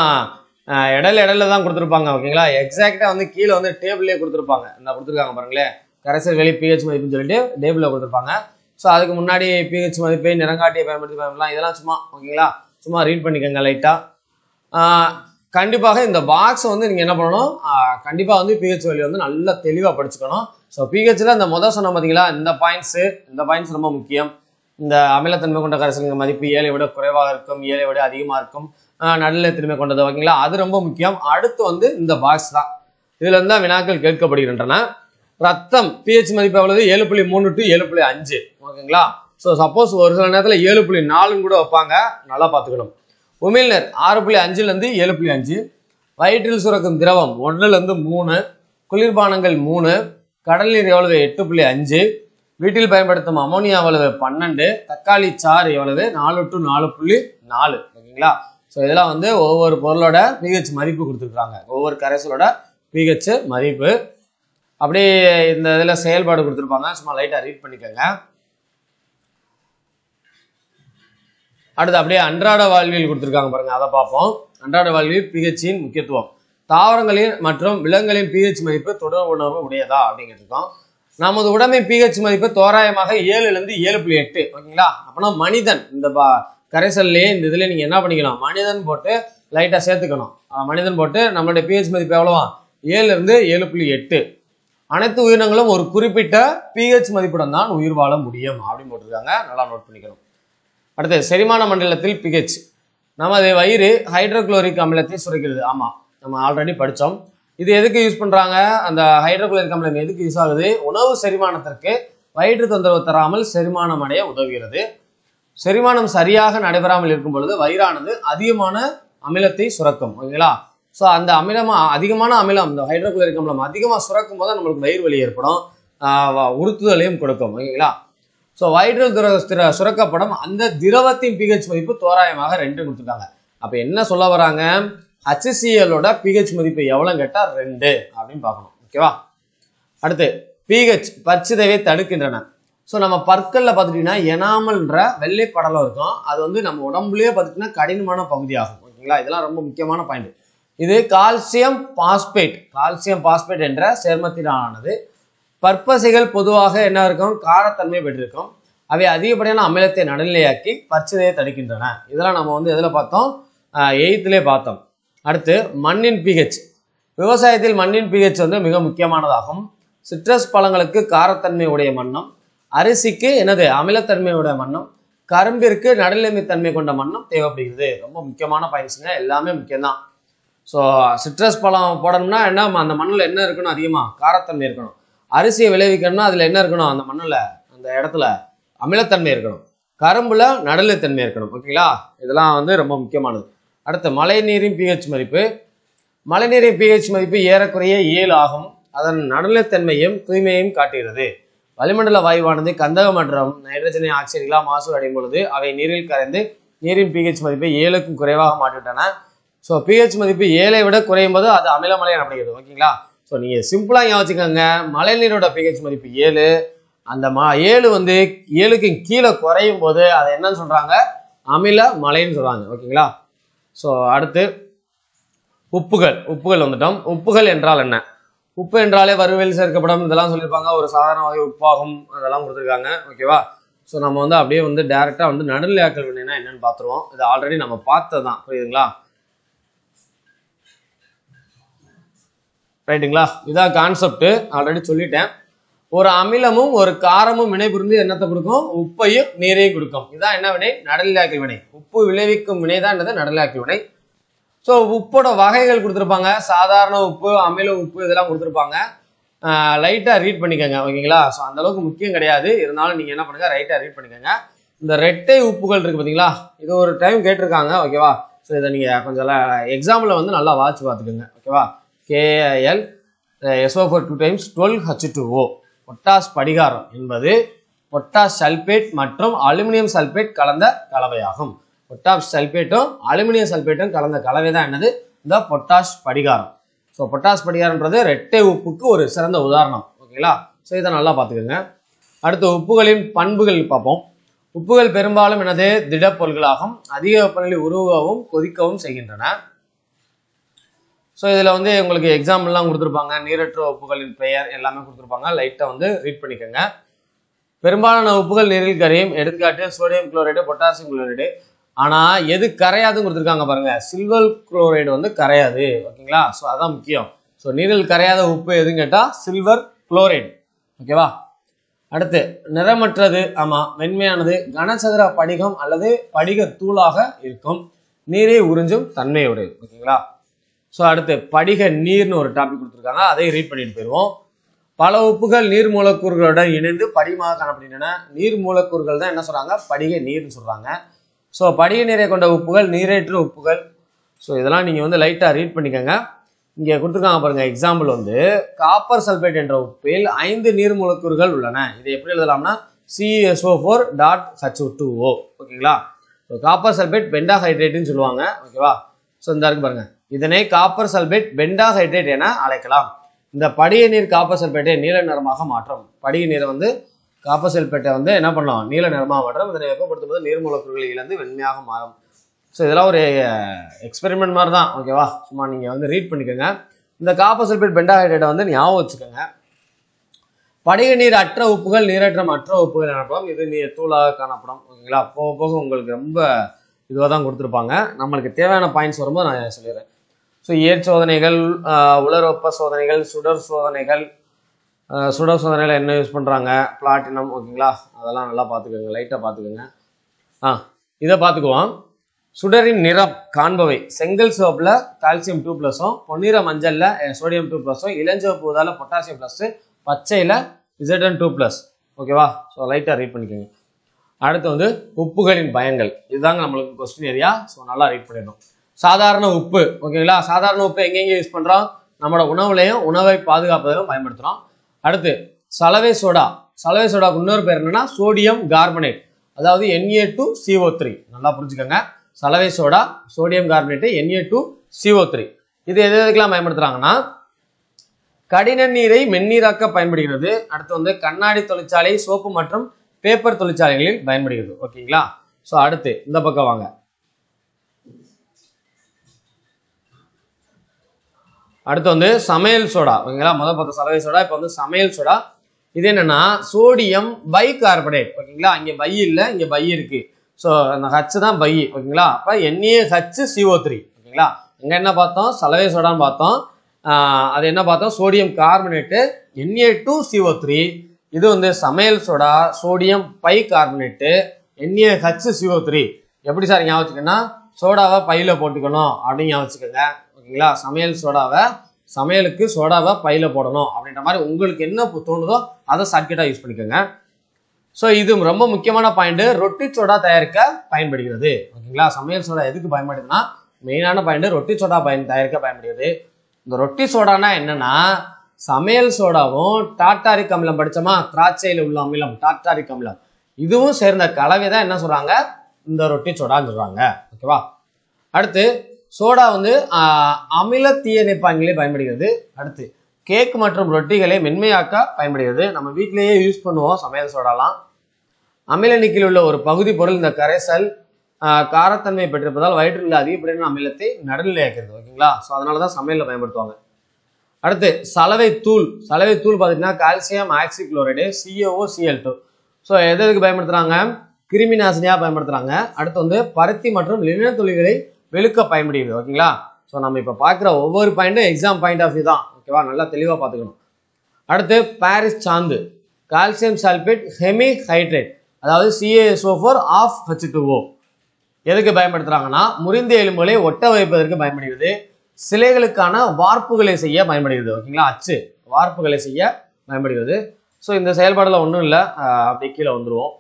இடல இடையில தான் கொடுத்துருப்பாங்க ஓகேங்களா எக்ஸாக்டாக வந்து கீழே வந்து டேபிளே கொடுத்துருப்பாங்க இந்த கொடுத்துருக்காங்க பாருங்களேன் கரைசல் வெளி பிஹெச் மதிப்புன்னு சொல்லிட்டு டேபிளில் கொடுத்துருப்பாங்க ஸோ அதுக்கு முன்னாடி பிஹெச் மதிப்பை நிறங்காட்டியை பயன்படுத்தி பயன்படலாம் இதெல்லாம் சும்மா ஓகேங்களா சும்மா ரீட் பண்ணிக்கோங்க லைட்டாக கண்டிப்பாக இந்த பாக்ஸை வந்து நீங்கள் என்ன பண்ணணும் கண்டிப்பாக வந்து பிஹெச் வழி வந்து நல்லா தெளிவாக படிச்சுக்கணும் ஸோ பிஹெச்சில் இந்த முதல் சொன்ன பார்த்தீங்களா இந்த பாயிண்ட்ஸு இந்த பாயிண்ட்ஸ் ரொம்ப முக்கியம் இந்த அமிலத்தன்மை கொண்ட கரைசலுங்க மதிப்பு ஏழை விட குறைவாக இருக்கும் ஏழை விட அதிகமாக இருக்கும் நடுநிலைத்தன்மை கொண்டது ஓகேங்களா அது ரொம்ப முக்கியம் அடுத்து வந்து இந்த பாக்ஸ் தான் இதுல இருந்தா வினாக்கள் கேட்கப்படுகின்றன ரத்தம் பிஹெச் மதிப்பு எவ்வளவு ஏழு புள்ளி மூணு டு ஏழு புள்ளி அஞ்சு ஓகேங்களா ஸோ சப்போஸ் ஒரு சில நேரத்தில் ஏழு புள்ளி நாலுன்னு கூட வைப்பாங்க நல்லா பார்த்துக்கணும் உமிழ்நீர் ஆறு புள்ளி அஞ்சுலேருந்து ஏழு புள்ளி அஞ்சு வயிற்றில் சுரக்கும் திரவம் ஒன்றுலேருந்து மூணு குளிர்பானங்கள் மூணு கடல் நீர் எவ்வளவு எட்டு புள்ளி அஞ்சு வீட்டில் பயன்படுத்தும் அமோனியா எவ்வளவு பன்னெண்டு தக்காளி சாறு எவ்வளவு நாலு டு நாலு புள்ளி நாலு ஓகேங்களா ஸோ இதெல்லாம் வந்து ஒவ்வொரு பொருளோட பிஹெச் மதிப்பு கொடுத்துருக்குறாங்க ஒவ்வொரு கரைசலோட பிஹெச் மதிப்பு அப்படி இந்த இதில் செயல்பாடு கொடுத்துருப்பாங்க சும்மா லைட்டாக ரீட் பண்ணிக்கோங்க அடுத்து அப்படியே அன்றாட வாழ்வில் கொடுத்துருக்காங்க பாருங்க அதை பார்ப்போம் அன்றாட வாழ்வில் பிஹெச்சின் முக்கியத்துவம் தாவரங்களின் மற்றும் விலங்குகளின் பிஹெச் மதிப்பு உணர்வு உடையதா இருக்கோம் நமது உடமை பிஹெச் மதிப்பு தோராயமாக ஏழுலேருந்து ஏழு புள்ளி எட்டு ஓகேங்களா அப்படின்னா மனிதன் இந்த பா கரைசல்லையே இந்த இதில் நீங்கள் என்ன பண்ணிக்கலாம் மனிதன் போட்டு லைட்டாக சேர்த்துக்கணும் மனிதன் போட்டு நம்மளுடைய பிஹெச் மதிப்பு எவ்வளோவா ஏழுலேருந்து ஏழு புள்ளி எட்டு அனைத்து உயிரினங்களும் ஒரு குறிப்பிட்ட பிஹெச் மதிப்புடன் தான் உயிர் வாழ முடியும் அப்படின்னு போட்டிருக்காங்க நல்லா நோட் பண்ணிக்கணும் அடுத்து செரிமான மண்டலத்தில் பிஹெச் நமது வயிறு ஹைட்ரோக்ளோரிக் அமிலத்தை சுரக்கிறது ஆமாம் நம்ம ஆல்ரெடி படித்தோம் இது எதுக்கு யூஸ் பண்ணுறாங்க அந்த ஹைட்ரோகுளோரிக் அமிலம் எதுக்கு யூஸ் ஆகுது உணவு செரிமானத்திற்கு வயிற்று தொந்தரவு தராமல் செரிமானம் அடைய உதவுகிறது செரிமானம் சரியாக நடைபெறாமல் இருக்கும் பொழுது வயிறானது அதிகமான அமிலத்தை சுரக்கும் ஓகேங்களா ஸோ அந்த அமிலமாக அதிகமான அமிலம் இந்த ஹைட்ரோகுளோரிக் அமிலம் அதிகமாக சுரக்கும் போது நம்மளுக்கு வயிறு வலி ஏற்படும் உறுத்துதலையும் கொடுக்கும் ஓகேங்களா ஸோ வயிற்று திர சுரக்கப்படும் அந்த திரவத்தின் பிஹெச் மதிப்பு தோராயமாக ரெண்டு கொடுத்துருக்காங்க அப்போ என்ன சொல்ல வராங்க ஹச்சிசிஎலோட பிஹெச் மதிப்பு எவ்வளோ கேட்டால் ரெண்டு அப்படின்னு பார்க்கணும் ஓகேவா அடுத்து பிஹெச் பச்சிதைவை தடுக்கின்றன ஸோ நம்ம பற்களில் பார்த்துட்டிங்கன்னா எனாமல்ன்ற வெள்ளை படலம் இருக்கும் அது வந்து நம்ம உடம்புலேயே பார்த்துட்டிங்கன்னா கடினமான பகுதியாகும் ஓகேங்களா இதெல்லாம் ரொம்ப முக்கியமான பாயிண்ட் இது கால்சியம் பாஸ்பேட் கால்சியம் பாஸ்பேட் என்ற சேர்மத்தினானது பற்பசைகள் பொதுவாக என்ன இருக்கும் காரத்தன்மை பெற்றிருக்கும் அவை அதிகப்படியான அமிலத்தை நடுநிலையாக்கி பச்சிதையை தடுக்கின்றன இதெல்லாம் நம்ம வந்து எதில் பார்த்தோம் எயித்துலேயே பார்த்தோம் அடுத்து மண்ணின் பிஹெச் விவசாயத்தில் மண்ணின் பிஹெச் வந்து மிக முக்கியமானதாகும் சிட்ரஸ் பழங்களுக்கு காரத்தன்மை உடைய மண்ணம் அரிசிக்கு அமிலத்தன்மை அமிலத்தன்மையுடைய மண்ணம் கரும்பிற்கு நடுநிலைமைத்தன்மை கொண்ட மண்ணம் தேவைப்படுகிறது ரொம்ப முக்கியமான பாயிண்ட்ஸுங்க எல்லாமே முக்கியம்தான் ஸோ சிட்ரஸ் பழம் போடணும்னா என்ன அந்த மண்ணில் என்ன இருக்கணும் அதிகமாக காரத்தன்மை இருக்கணும் அரிசியை விளைவிக்கணும்னா அதில் என்ன இருக்கணும் அந்த மண்ணில் அந்த இடத்துல அமிலத்தன்மை இருக்கணும் கரும்புல நடுநிலைத்தன்மை இருக்கணும் ஓகேங்களா இதெல்லாம் வந்து ரொம்ப முக்கியமானது அடுத்து நீரின் பிஹெச் மதிப்பு மழைநீரின் பிஹெச் மதிப்பு ஏறக்குறைய ஏழு ஆகும் அதன் நடுநிலைத்தன்மையும் தூய்மையும் காட்டுகிறது வளிமண்டல வாயுவானது கந்தக மற்றும் நைட்ரஜனை ஆக்சைடுகளாக மாசு அடையும் பொழுது அவை நீரில் கரைந்து நீரின் பிஹெச் மதிப்பை ஏழுக்கும் குறைவாக மாற்றிவிட்டன ஸோ பிஹெச் மதிப்பு ஏழை விட குறையும் போது அது அமிலமலை அப்படிங்கிறது ஓகேங்களா ஸோ நீங்கள் சிம்பிளாக யோசிச்சுக்கோங்க நீரோட பிஹெச் மதிப்பு ஏழு அந்த மா ஏழு வந்து ஏழுக்கு கீழே குறையும் போது அதை என்னன்னு சொல்கிறாங்க அமில மலைன்னு சொல்கிறாங்க ஓகேங்களா ஸோ அடுத்து உப்புகள் உப்புகள் வந்துட்டோம் உப்புகள் என்றால் என்ன உப்பு என்றாலே வறுவையில் சேர்க்கப்படும் இதெல்லாம் சொல்லியிருப்பாங்க ஒரு சாதாரண வகை உப்பாகும் அதெல்லாம் கொடுத்துருக்காங்க ஓகேவா ஸோ நம்ம வந்து அப்படியே வந்து டேரெக்டாக வந்து நடுநிலையாக்கல் வினைனா என்னன்னு பார்த்துருவோம் இது ஆல்ரெடி நம்ம பார்த்தது தான் புரியுதுங்களா ரைட்டுங்களா இதான் கான்செப்ட் ஆல்ரெடி சொல்லிட்டேன் ஒரு அமிலமும் ஒரு காரமும் வினை புரிந்து என்னத்தை கொடுக்கும் உப்பையும் நீரையும் கொடுக்கும் இதான் என்ன வினை நடலாக்கி வினை உப்பு விளைவிக்கும் வினை தான் என்னது நடலாக்கி வினை ஸோ உப்போட வகைகள் கொடுத்துருப்பாங்க சாதாரண உப்பு அமில உப்பு இதெல்லாம் கொடுத்துருப்பாங்க லைட்டாக ரீட் பண்ணிக்கோங்க ஓகேங்களா ஸோ அந்தளவுக்கு முக்கியம் கிடையாது இருந்தாலும் நீங்கள் என்ன பண்ணுங்கள் ரைட்டாக ரீட் பண்ணிக்கோங்க இந்த ரெட்டை உப்புகள் இருக்குது பார்த்தீங்களா இது ஒரு டைம் கேட்டிருக்காங்க ஓகேவா ஸோ இதை நீங்கள் கொஞ்சம் எக்ஸாமில் வந்து நல்லா வாட்ச் பார்த்துக்கோங்க ஓகேவா KL SO four two times twelve H two O potash படிகாரம் என்பது பொட்டாஸ் சல்பேட் மற்றும் அலுமினியம் சல்பேட் கலந்த கலவையாகும் பொட்டாஸ் சல்பேட்டும் அலுமினியம் சல்பேட்டும் கலந்த கலவை தான் என்னது இந்த பொட்டாஷ் படிகாரம் ஸோ பொட்டாஷ் படிகாரன்றது ரெட்டை உப்புக்கு ஒரு சிறந்த உதாரணம் ஓகேங்களா ஸோ இதை நல்லா பார்த்துக்கோங்க அடுத்து உப்புகளின் பண்புகள் பார்ப்போம் உப்புகள் பெரும்பாலும் எனது திடப்பொருள்களாகும் அதிக வெப்பநிலை உருவாகவும் கொதிக்கவும் செய்கின்றன ஸோ இதில் வந்து உங்களுக்கு எக்ஸாம்பிள்லாம் கொடுத்துருப்பாங்க நீரற்ற உப்புகளின் பெயர் எல்லாமே கொடுத்துருப்பாங்க லைட்டாக வந்து ரீட் பண்ணிக்கோங்க பெரும்பாலான உப்புகள் நீரில் கரையும் எடுத்துக்காட்டு சோடியம் குளோரைடு பொட்டாசியம் குளோரைடு ஆனால் எது கரையாதுன்னு கொடுத்துருக்காங்க பாருங்க சில்வர் குளோரைடு வந்து கரையாது ஓகேங்களா ஸோ அதான் முக்கியம் ஸோ நீரில் கரையாத உப்பு எதுன்னு கேட்டால் சில்வர் குளோரைடு ஓகேவா அடுத்து நிறமற்றது ஆமாம் மென்மையானது கனசதுர படிகம் அல்லது படிக தூளாக இருக்கும் நீரை உறிஞ்சும் தன்மையுடையது ஓகேங்களா ஸோ அடுத்து படிக நீர்னு ஒரு டாபிக் கொடுத்துருக்காங்க அதை ரீட் பண்ணிட்டு போயிடுவோம் பல உப்புகள் நீர் மூலக்கூறுகளுடன் இணைந்து படிமாக காணப்படுகின்றன நீர் மூலக்கூறுகள் தான் என்ன சொல்கிறாங்க படிக நீர்னு சொல்கிறாங்க ஸோ படிக நீரை கொண்ட உப்புகள் நீரேற்று உப்புகள் ஸோ இதெல்லாம் நீங்கள் வந்து லைட்டாக ரீட் பண்ணிக்கோங்க இங்கே கொடுத்துருக்காங்க பாருங்கள் எக்ஸாம்பிள் வந்து காப்பர் சல்பேட் என்ற உப்பில் ஐந்து நீர் மூலக்கூறுகள் உள்ளன இதை எப்படி எழுதலாம்னா CSO four dot H two O ஓகேங்களா காப்பர் சல்பேட் பெண்டாஹைட்ரேட்டுன்னு சொல்லுவாங்க ஓகேவா ஸோ இந்த இருக்கு பாருங்கள் இதனை காப்பர் சல்பேட் பெண்டாஹைட்ரேட் என அழைக்கலாம் இந்த படிய நீர் காப்பர் சல்பேட்டை நீல நிறமாக மாற்றும் படிய நீரை வந்து காப்பர் சல்பேட்டை வந்து என்ன பண்ணலாம் நீல நிறமாக மாற்றம் இதனை வெப்பப்படுத்தும் போது நீர் மூலக்கூறுகள் இழந்து வெண்மையாக மாறும் ஸோ இதெல்லாம் ஒரு எக்ஸ்பெரிமெண்ட் மாதிரி தான் ஓகேவா சும்மா நீங்கள் வந்து ரீட் பண்ணிக்கோங்க இந்த காப்பர் சல்பேட் பெண்டாஹைட்ரேட்டை வந்து ஞாபகம் வச்சுக்கோங்க படிக நீர் அற்ற உப்புகள் நீரற்ற அற்ற உப்புகள் எனப்படும் இது நீர் தூளாக காணப்படும் ஓகேங்களா போக போக உங்களுக்கு ரொம்ப இதுவாக தான் கொடுத்துருப்பாங்க நம்மளுக்கு தேவையான பாயிண்ட்ஸ் வரும்போது நான் சொல்லிடுறேன் ஸோ ஏர் சோதனைகள் உலரொப்ப சோதனைகள் சுடர் சோதனைகள் சுடர் சோதனைகள் என்ன யூஸ் பண்ணுறாங்க பிளாட்டினம் ஓகேங்களா அதெல்லாம் நல்லா பார்த்துக்கோங்க லைட்டாக பார்த்துக்கோங்க ஆ இதை பார்த்துக்குவோம் சுடரின் நிறம் காண்பவை செங்கல் சோப்பில் கால்சியம் டூ ப்ளஸும் பொன்னிற மஞ்சளில் சோடியம் டூ ப்ளஸும் இளஞ்சிவப்பு உதால பொட்டாசியம் ப்ளஸ்ஸு பச்சையில் இசட்டன் டூ ப்ளஸ் ஓகேவா ஸோ லைட்டாக ரீட் பண்ணிக்கோங்க அடுத்து வந்து உப்புகளின் பயங்கள் இதுதாங்க நம்மளுக்கு கொஸ்டின் ஏரியா ஸோ நல்லா ரீட் பண்ணிடணும் சாதாரண உப்பு ஓகேங்களா சாதாரண உப்பு எங்கெங்கே யூஸ் பண்ணுறோம் நம்மளோட உணவுலையும் உணவை பாதுகாப்பதையும் பயன்படுத்துகிறோம் அடுத்து சலவை சோடா சலவை சோடாக்கு இன்னொரு பேர் என்னென்னா சோடியம் கார்பனேட் அதாவது என்ஏ டு சிஓ த்ரீ நல்லா புரிஞ்சுக்கோங்க சலவை soda sodium carbonate NA two CO three இது எது எதுக்கெல்லாம் பயன்படுத்துகிறாங்கன்னா கடின நீரை மென்னீராக்க பயன்படுகிறது அடுத்து வந்து கண்ணாடி தொழிற்சாலை சோப்பு மற்றும் பேப்பர் தொழிற்சாலைகளில் பயன்படுகிறது ஓகேங்களா ஸோ அடுத்து இந்த பக்கம் வாங்க அடுத்து வந்து சமையல் சோடா ஓகேங்களா முதல் பத்து சலவை சோடா இப்போ வந்து சமையல் சோடா இது என்னன்னா சோடியம் பை கார்பனேட் ஓகேங்களா இங்கே பை இல்லை இங்கே பை இருக்கு ஸோ அந்த ஹச் தான் பை ஓகேங்களா அப்போ என்ஏ ஹச் சிஓ த்ரீ ஓகேங்களா அங்கே என்ன பார்த்தோம் சலவை சோடான்னு பார்த்தோம் அது என்ன பார்த்தோம் sodium carbonate NA two CO three இது வந்து சமையல் soda sodium bicarbonate NA H CO three எப்படி சார் ஞாபகம் சோடாவை பையில் போட்டுக்கணும் அப்படின்னு ஞாபகம் ஓகேங்களா சமையல் சோடாவை சமையலுக்கு சோடாவை பையில் போடணும் அப்படின்ற மாதிரி உங்களுக்கு என்ன தோணுதோ அதை ஷார்ட்கட்டாக யூஸ் பண்ணிக்கோங்க ஸோ இது ரொம்ப முக்கியமான பாயிண்ட்டு ரொட்டி சோடா தயாரிக்க பயன்படுகிறது ஓகேங்களா சமையல் சோடா எதுக்கு பயன்படுதுன்னா மெயினான பாயிண்ட் ரொட்டி சோடா பயன் தயாரிக்க பயன்படுகிறது இந்த ரொட்டி சோடானா என்னன்னா சமையல் சோடாவும் டாட்டாரிக் அமிலம் படித்தோமா திராட்சையில் உள்ள அமிலம் டாட்டாரிக் அமிலம் இதுவும் சேர்ந்த கலவை தான் என்ன சொல்கிறாங்க இந்த ரொட்டி சோடான்னு சொல்கிறாங்க ஓகேவா அடுத்து சோடா வந்து அமில தீயணைப்பாங்கிலே பயன்படுகிறது அடுத்து கேக் மற்றும் ரொட்டிகளை மென்மையாக்க பயன்படுகிறது நம்ம வீட்டிலேயே யூஸ் பண்ணுவோம் சமையல் சோடாலாம் அமில நிக்கில் உள்ள ஒரு பகுதி பொருள் இந்த கரைசல் காரத்தன்மை பெற்றிருப்பதால் வயிற்றில் அதிகப்படியான அமிலத்தை நடுநிலையாக்கிறது ஓகேங்களா ஸோ அதனால தான் சமையலில் பயன்படுத்துவாங்க அடுத்து சலவை தூள் சலவை தூள் பார்த்தீங்கன்னா calcium oxychloride COO CL two so எது எதுக்கு பயன்படுத்துகிறாங்க கிருமி நாசினியாக பயன்படுத்துகிறாங்க அடுத்து வந்து பருத்தி மற்றும் லினத் தொழில்களை வெளுக்க பயன்படுகிறது ஓகேங்களா ஸோ நம்ம இப்போ பார்க்குற ஒவ்வொரு பாயிண்ட்டும் எக்ஸாம் பாயிண்ட் ஆஃப் வியூ தான் ஓகேவா நல்லா தெளிவாக பார்த்துக்கணும் அடுத்து பாரிஸ் சாந்து கால்சியம் சல்பேட் ஹெமி ஹைட்ரேட் அதாவது CASO four half H two O எதுக்கு பயன்படுத்துகிறாங்கன்னா முறிந்த எலும்புகளை ஒட்ட வைப்பதற்கு பயன்படுகிறது சிலைகளுக்கான வார்ப்புகளை செய்ய பயன்படுகிறது ஓகேங்களா அச்சு வார்ப்புகளை செய்ய பயன்படுகிறது ஸோ இந்த செயல்பாடில் ஒன்றும் இல்லை அப்படி கீழே வந்துடுவோம்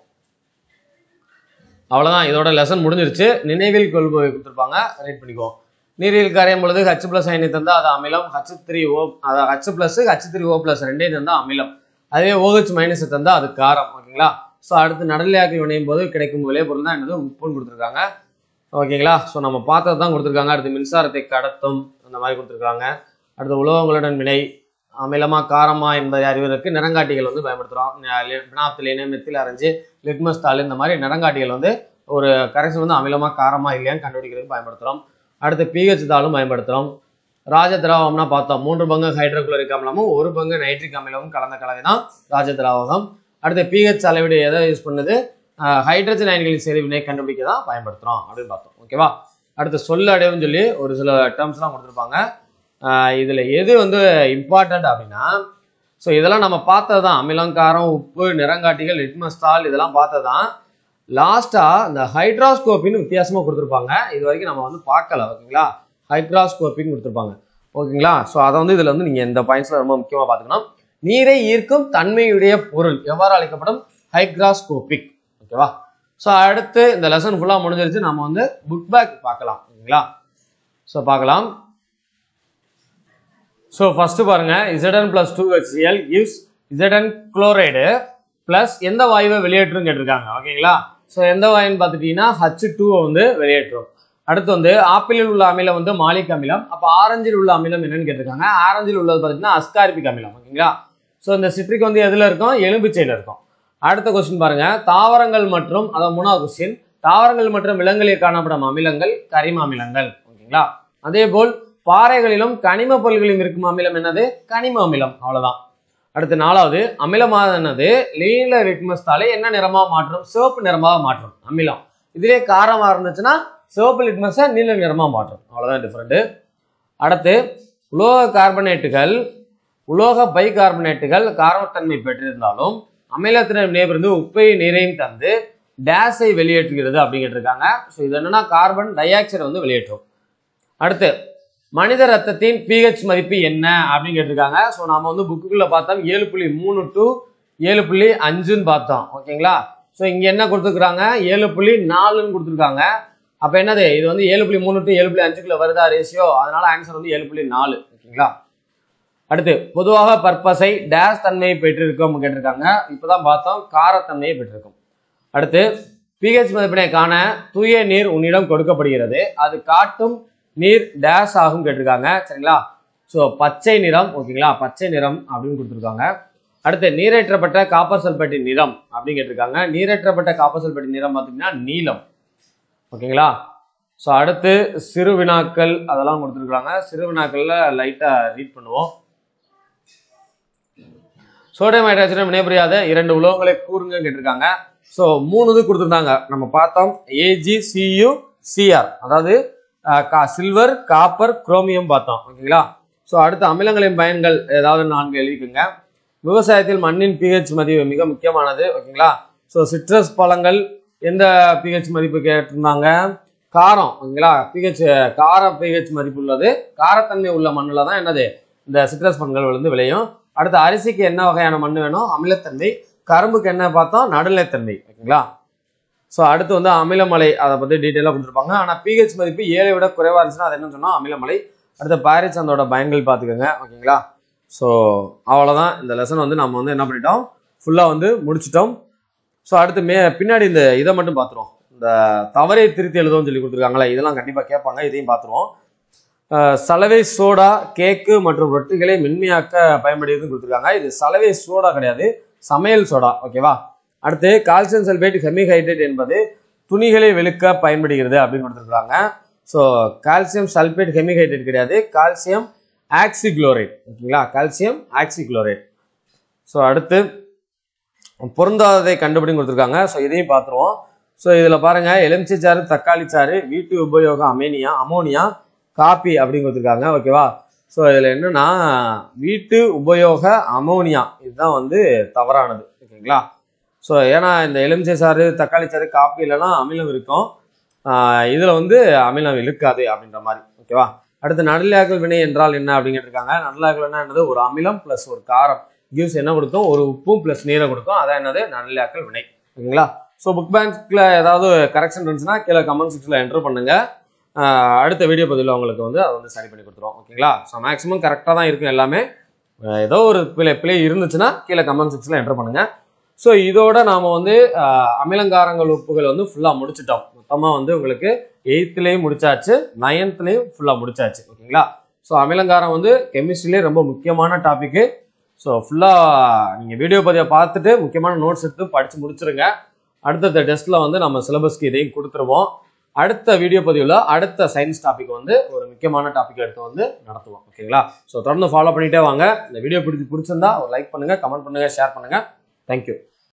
அவ்வளோதான் இதோட லெசன் முடிஞ்சிருச்சு நினைவில் கொள்பு கொடுத்துருப்பாங்க ரைட் பண்ணிக்குவோம் நீரில் கரையும் பொழுது ஹச் பிளஸ் ஐனை தந்தால் அது அமிலம் ஹச் த்ரீ ஓ அது H plus H three O plus ரெண்டே தந்தால் அமிலம் அதே ஓஹெச் மைனஸ் தந்தால் அது காரம் ஓகேங்களா ஸோ அடுத்து நடலையாக்கள் வினையும் போது கிடைக்கும் விளைபொருள் தான் என்னது உப்புன்னு கொடுத்துருக்காங்க ஓகேங்களா ஸோ நம்ம பார்த்தது தான் கொடுத்துருக்காங்க அடுத்து மின்சாரத்தை கடத்தும் அந்த மாதிரி கொடுத்துருக்காங்க அடுத்து உலோகங்களுடன் வினை அமிலமா காரமா என்பதை அறிவதற்கு நிறங்காட்டிகள் வந்து பயன்படுத்துகிறோம் பினாப்திலேனு மெத்தில் அரைஞ்சு லிட்மஸ் தாள் இந்த மாதிரி நிறங்காட்டிகள் வந்து ஒரு கரைசல் வந்து அமிலமா காரமா இல்லையான்னு கண்டுபிடிக்கிறதுக்கு பயன்படுத்துகிறோம் அடுத்து பிஹெச் தாளும் பயன்படுத்துகிறோம் ராஜ திராவகம்னா பார்த்தோம் மூன்று பங்கு ஹைட்ரோகுளோரிக் அமிலமும் ஒரு பங்கு நைட்ரிக் அமிலமும் கலந்த கலவை தான் ராஜ திராவகம் அடுத்து பிஹெச் அளவீடு எதை யூஸ் பண்ணுது ஹைட்ரஜன் அயன்களின் செறிவினை கண்டுபிடிக்க தான் பயன்படுத்துகிறோம் அப்படின்னு பார்த்தோம் ஓகேவா அடுத்து சொல்லு அடைவுன்னு சொல்லி ஒரு சில டேர்ம்ஸ்லாம் கொடுத்துருப்பாங்க இதில் எது வந்து இம்பார்ட்டண்ட் அப்படின்னா ஸோ இதெல்லாம் நம்ம பார்த்தது தான் அமிலங்காரம் உப்பு நிறங்காட்டிகள் லிட்மஸ் இதெல்லாம் பார்த்தது தான் லாஸ்ட்டாக இந்த ஹைட்ராஸ்கோப்பின்னு வித்தியாசமாக கொடுத்துருப்பாங்க இது வரைக்கும் நம்ம வந்து பார்க்கல ஓகேங்களா ஹைட்ராஸ்கோப்பின்னு கொடுத்துருப்பாங்க ஓகேங்களா ஸோ அதை வந்து இதில் வந்து நீங்கள் இந்த பாயிண்ட்ஸில் ரொம்ப முக்கியமாக பார்த்துக்கணும் நீரை ஈர்க்கும் தன்மையுடைய பொருள் எவ்வாறு அழைக்கப்படும் ஹைக்ராஸ்கோபிக் ஓகேவா ஸோ அடுத்து இந்த லெசன் ஃபுல்லாக முடிஞ்சிருச்சு நம்ம வந்து புக் பேக் பார்க்கலாம் ஓகேங்களா ஸோ பார்க்கலாம் ஸோ ஃபஸ்ட்டு பாருங்கள் இசடன் ப்ளஸ் டூ ஹெச்சிஎல் கிவ்ஸ் இசடன் குளோரைடு ப்ளஸ் எந்த வாயுவை வெளியேற்றும் கேட்டிருக்காங்க ஓகேங்களா ஸோ எந்த வாயுன்னு பார்த்துட்டிங்கன்னா ஹச் டூவை வந்து வெளியேற்றும் அடுத்து வந்து ஆப்பிளில் உள்ள அமிலம் வந்து மாலிக் அமிலம் அப்போ ஆரஞ்சில் உள்ள அமிலம் என்னன்னு கேட்டிருக்காங்க ஆரஞ்சில் உள்ளது பார்த்தீங்கன்னா அஸ்காரிபிக் அமிலம் ஓகேங்களா ஸோ இந்த சிட்ரிக் வந்து எதில் இருக்கும் எலும்பிச்சையில் இருக்கும் அடுத்த கொஸ்டின் பாருங்க தாவரங்கள் மற்றும் அதான் மூணாவது கொஸ்டின் தாவரங்கள் மற்றும் விலங்குகளில் காணப்படும் அமிலங்கள் கரிம அமிலங்கள் ஓகேங்களா அதே போல் பாறைகளிலும் கனிம பொருள்களிலும் இருக்கும் அமிலம் என்னது கனிம அமிலம் அவ்வளவுதான் அடுத்து நாலாவது அமிலமானது லீல லிட்மஸ் தாளை என்ன நிறமாக மாற்றும் சிவப்பு நிறமாக மாற்றும் அமிலம் இதுவே காரமாக இருந்துச்சுன்னா சிவப்பு லிட்மஸை நீல நிறமாக மாற்றும் அவ்வளோதான் டிஃப்ரெண்ட்டு அடுத்து உலோக கார்பனேட்டுகள் உலோக பை கார்பனேட்டுகள் காரத்தன்மை பெற்றிருந்தாலும் அமிலத்தினர் வினைபுரிந்து உப்பை நீரையும் தந்து டேஸை வெளியேற்றுகிறது அப்படிங்கிட்டு இருக்காங்க ஸோ இது என்னன்னா கார்பன் டை ஆக்சைடை வந்து வெளியேற்றும் அடுத்து மனித ரத்தத்தின் பிஹெச் மதிப்பு என்ன அப்படின்னு கேட்டிருக்காங்க ஸோ நம்ம வந்து புக்குக்குள்ளே பார்த்தோம் ஏழு புள்ளி மூணு டு ஏழு புள்ளி அஞ்சுன்னு பார்த்தோம் ஓகேங்களா ஸோ இங்கே என்ன கொடுத்துருக்குறாங்க ஏழு புள்ளி நாலுன்னு கொடுத்துருக்காங்க அப்போ என்னது இது வந்து ஏழு புள்ளி மூணு டு ஏழு புள்ளி அஞ்சுக்குள்ளே வருதா ரேஷியோ அதனால ஆன்சர் வந்து ஏழு புள்ளி நாலு ஓகேங்களா அடுத்து பொதுவாக பர்பஸை டேஷ் தன்மையை பெற்றிருக்கும் கேட்டிருக்காங்க தான் பார்த்தோம் காரத்தன்மையை பெற்றிருக்கும் அடுத்து பிஹெச் மதிப்பினை காண தூய நீர் உன்னிடம் கொடுக்கப்படுகிறது அது காட்டும் நீர் டேஷ் ஆகும் கேட்டிருக்காங்க சரிங்களா ஸோ பச்சை நிறம் ஓகேங்களா பச்சை நிறம் அப்படின்னு கொடுத்துருக்காங்க அடுத்து நீரேற்றப்பட்ட காப்பர் சல்பேட்டின் நிறம் அப்படின்னு கேட்டிருக்காங்க நீரேற்றப்பட்ட காப்பர் சல்பேட்டின் நிறம் பார்த்தீங்கன்னா நீலம் ஓகேங்களா ஸோ அடுத்து சிறு வினாக்கள் அதெல்லாம் கொடுத்துருக்குறாங்க சிறு வினாக்களில் லைட்டாக ரீட் பண்ணுவோம் சோடியம் ஹைட்ராக்சனும் வினைபுரியாத இரண்டு உலோகங்களை கூறுங்க கேட்டிருக்காங்க ஸோ மூணு இது கொடுத்துருந்தாங்க நம்ம பார்த்தோம் ஏஜி சியு சிஆர் அதாவது சில்வர் காப்பர் குரோமியம் பார்த்தோம் ஓகேங்களா ஸோ அடுத்து அமிலங்களின் பயன்கள் ஏதாவது நான்கு எழுதிக்குங்க விவசாயத்தில் மண்ணின் பிஹெச் மதிப்பு மிக முக்கியமானது ஓகேங்களா ஸோ சிட்ரஸ் பழங்கள் எந்த பிஹெச் மதிப்பு கேட்டிருந்தாங்க காரம் ஓகேங்களா பிஹெச் கார பிஹெச் மதிப்பு உள்ளது காரத்தன்மை உள்ள மண்ணில் தான் என்னது இந்த சிட்ரஸ் பழங்கள் விழுந்து விளையும் அடுத்து அரிசிக்கு என்ன வகையான மண் வேணும் அமிலத்தன்மை கரும்புக்கு என்ன பார்த்தோம் நடுநிலைத்தன்மை ஓகேங்களா ஸோ அடுத்து வந்து அமிலமலை அதை பற்றி டீட்டெயிலாக கொடுத்துருப்பாங்க ஆனால் பிஹெச் மதிப்பு ஏழை விட குறைவாக இருந்துச்சுன்னா அது என்ன சொன்னால் அமிலமலை அடுத்து பாரிஸ் அந்தோட பயங்கள் பார்த்துக்கோங்க ஓகேங்களா ஸோ அவ்வளோதான் இந்த லெசன் வந்து நம்ம வந்து என்ன பண்ணிட்டோம் ஃபுல்லாக வந்து முடிச்சிட்டோம் ஸோ அடுத்து மே பின்னாடி இந்த இதை மட்டும் பார்த்துருவோம் இந்த தவறை திருத்தி எழுதுவோம்னு சொல்லி கொடுத்துருக்காங்களே இதெல்லாம் கண்டிப்பாக கேட்பாங்க இதையும் பார்த்துருவோம் சலவை சோடா கேக்கு மற்றும் ரொட்டிகளை மென்மையாக்க பயன்படுத்துன்னு கொடுத்துருக்காங்க இது சலவை சோடா கிடையாது சமையல் சோடா ஓகேவா அடுத்து கால்சியம் சல்பேட் ஹெமிஹைட்ரேட் என்பது துணிகளை வெளுக்க பயன்படுகிறது அப்படின்னு கொடுத்துருக்காங்க ஸோ கால்சியம் சல்பேட் ஹெமிஹைட்ரேட் கிடையாது கால்சியம் ஆக்சிக்ளோரைட் ஓகேங்களா கால்சியம் ஆக்சிக்ளோரைட் ஸோ அடுத்து பொருந்தாததை கண்டுபிடி கொடுத்துருக்காங்க ஸோ இதையும் பார்த்துருவோம் ஸோ இதில் பாருங்கள் சாறு தக்காளி சாறு வீட்டு உபயோகம் அமேனியா அமோனியா காப்பி அப்படின்னு கொடுத்துருக்காங்க ஓகேவா ஸோ இதில் என்னென்னா வீட்டு உபயோக அமோனியா இதுதான் வந்து தவறானது ஓகேங்களா ஸோ ஏன்னா இந்த எலுமிச்சை சாறு தக்காளி சாறு காப்பி இல்லைன்னா அமிலம் இருக்கும் இதில் வந்து அமிலம் இருக்காது அப்படின்ற மாதிரி ஓகேவா அடுத்து நடுநிலையாக்கல் வினை என்றால் என்ன அப்படிங்கிட்டு இருக்காங்க நடுநிலையாக்கல் என்ன என்னது ஒரு அமிலம் ப்ளஸ் ஒரு காரம் கிவ்ஸ் என்ன கொடுக்கும் ஒரு உப்பும் ப்ளஸ் நீரை கொடுக்கும் அதான் என்னது நடுநிலையாக்கல் வினை ஓகேங்களா ஸோ புக் பேங்க்கில் ஏதாவது கரெக்ஷன் இருந்துச்சுன்னா கீழே கமெண்ட் செக்ஷனில் என்ட்ரு பண்ணுங்கள் அடுத்த வீடியோ பதிவில் உங்களுக்கு வந்து அதை வந்து சரி பண்ணி கொடுத்துருவோம் ஓகேங்களா ஸோ மேக்ஸிமம் கரெக்டாக தான் இருக்கும் எல்லாமே ஏதோ ஒரு பிள்ளை பிள்ளை இருந்துச்சுன்னா கீழே கமெண்ட் செக்ஷனில் என்ட்ரு பண்ணுங்கள் ஸோ இதோட நாம் வந்து அமிலங்காரங்கள் உப்புகள் வந்து ஃபுல்லாக முடிச்சிட்டோம் மொத்தமாக வந்து உங்களுக்கு எயித்துலேயும் முடிச்சாச்சு நைன்த்லேயும் ஃபுல்லாக முடிச்சாச்சு ஓகேங்களா ஸோ அமிலங்காரம் வந்து கெமிஸ்ட்ரிலே ரொம்ப முக்கியமான டாப்பிக்கு ஸோ ஃபுல்லாக நீங்கள் வீடியோ பதிவை பார்த்துட்டு முக்கியமான நோட்ஸ் எடுத்து படித்து முடிச்சிருங்க அடுத்தடுத்த டெஸ்ட்டில் வந்து நம்ம சிலபஸ்க்கு இதையும் கொடுத்துருவோம் அடுத்த வீடியோ பதிவில் அடுத்த சயின்ஸ் டாபிக் வந்து ஒரு முக்கியமான டாபிக் எடுத்து வந்து நடத்துவோம் ஓகேங்களா ஸோ தொடர்ந்து ஃபாலோ பண்ணிகிட்டே வாங்க இந்த வீடியோ பிடிச்சி பிடிச்சிருந்தா ஒரு லைக் பண்ணுங்கள் கமெண்ட் பண்ணுங்கள் ஷேர் பண்ணுங்கள் Thank you.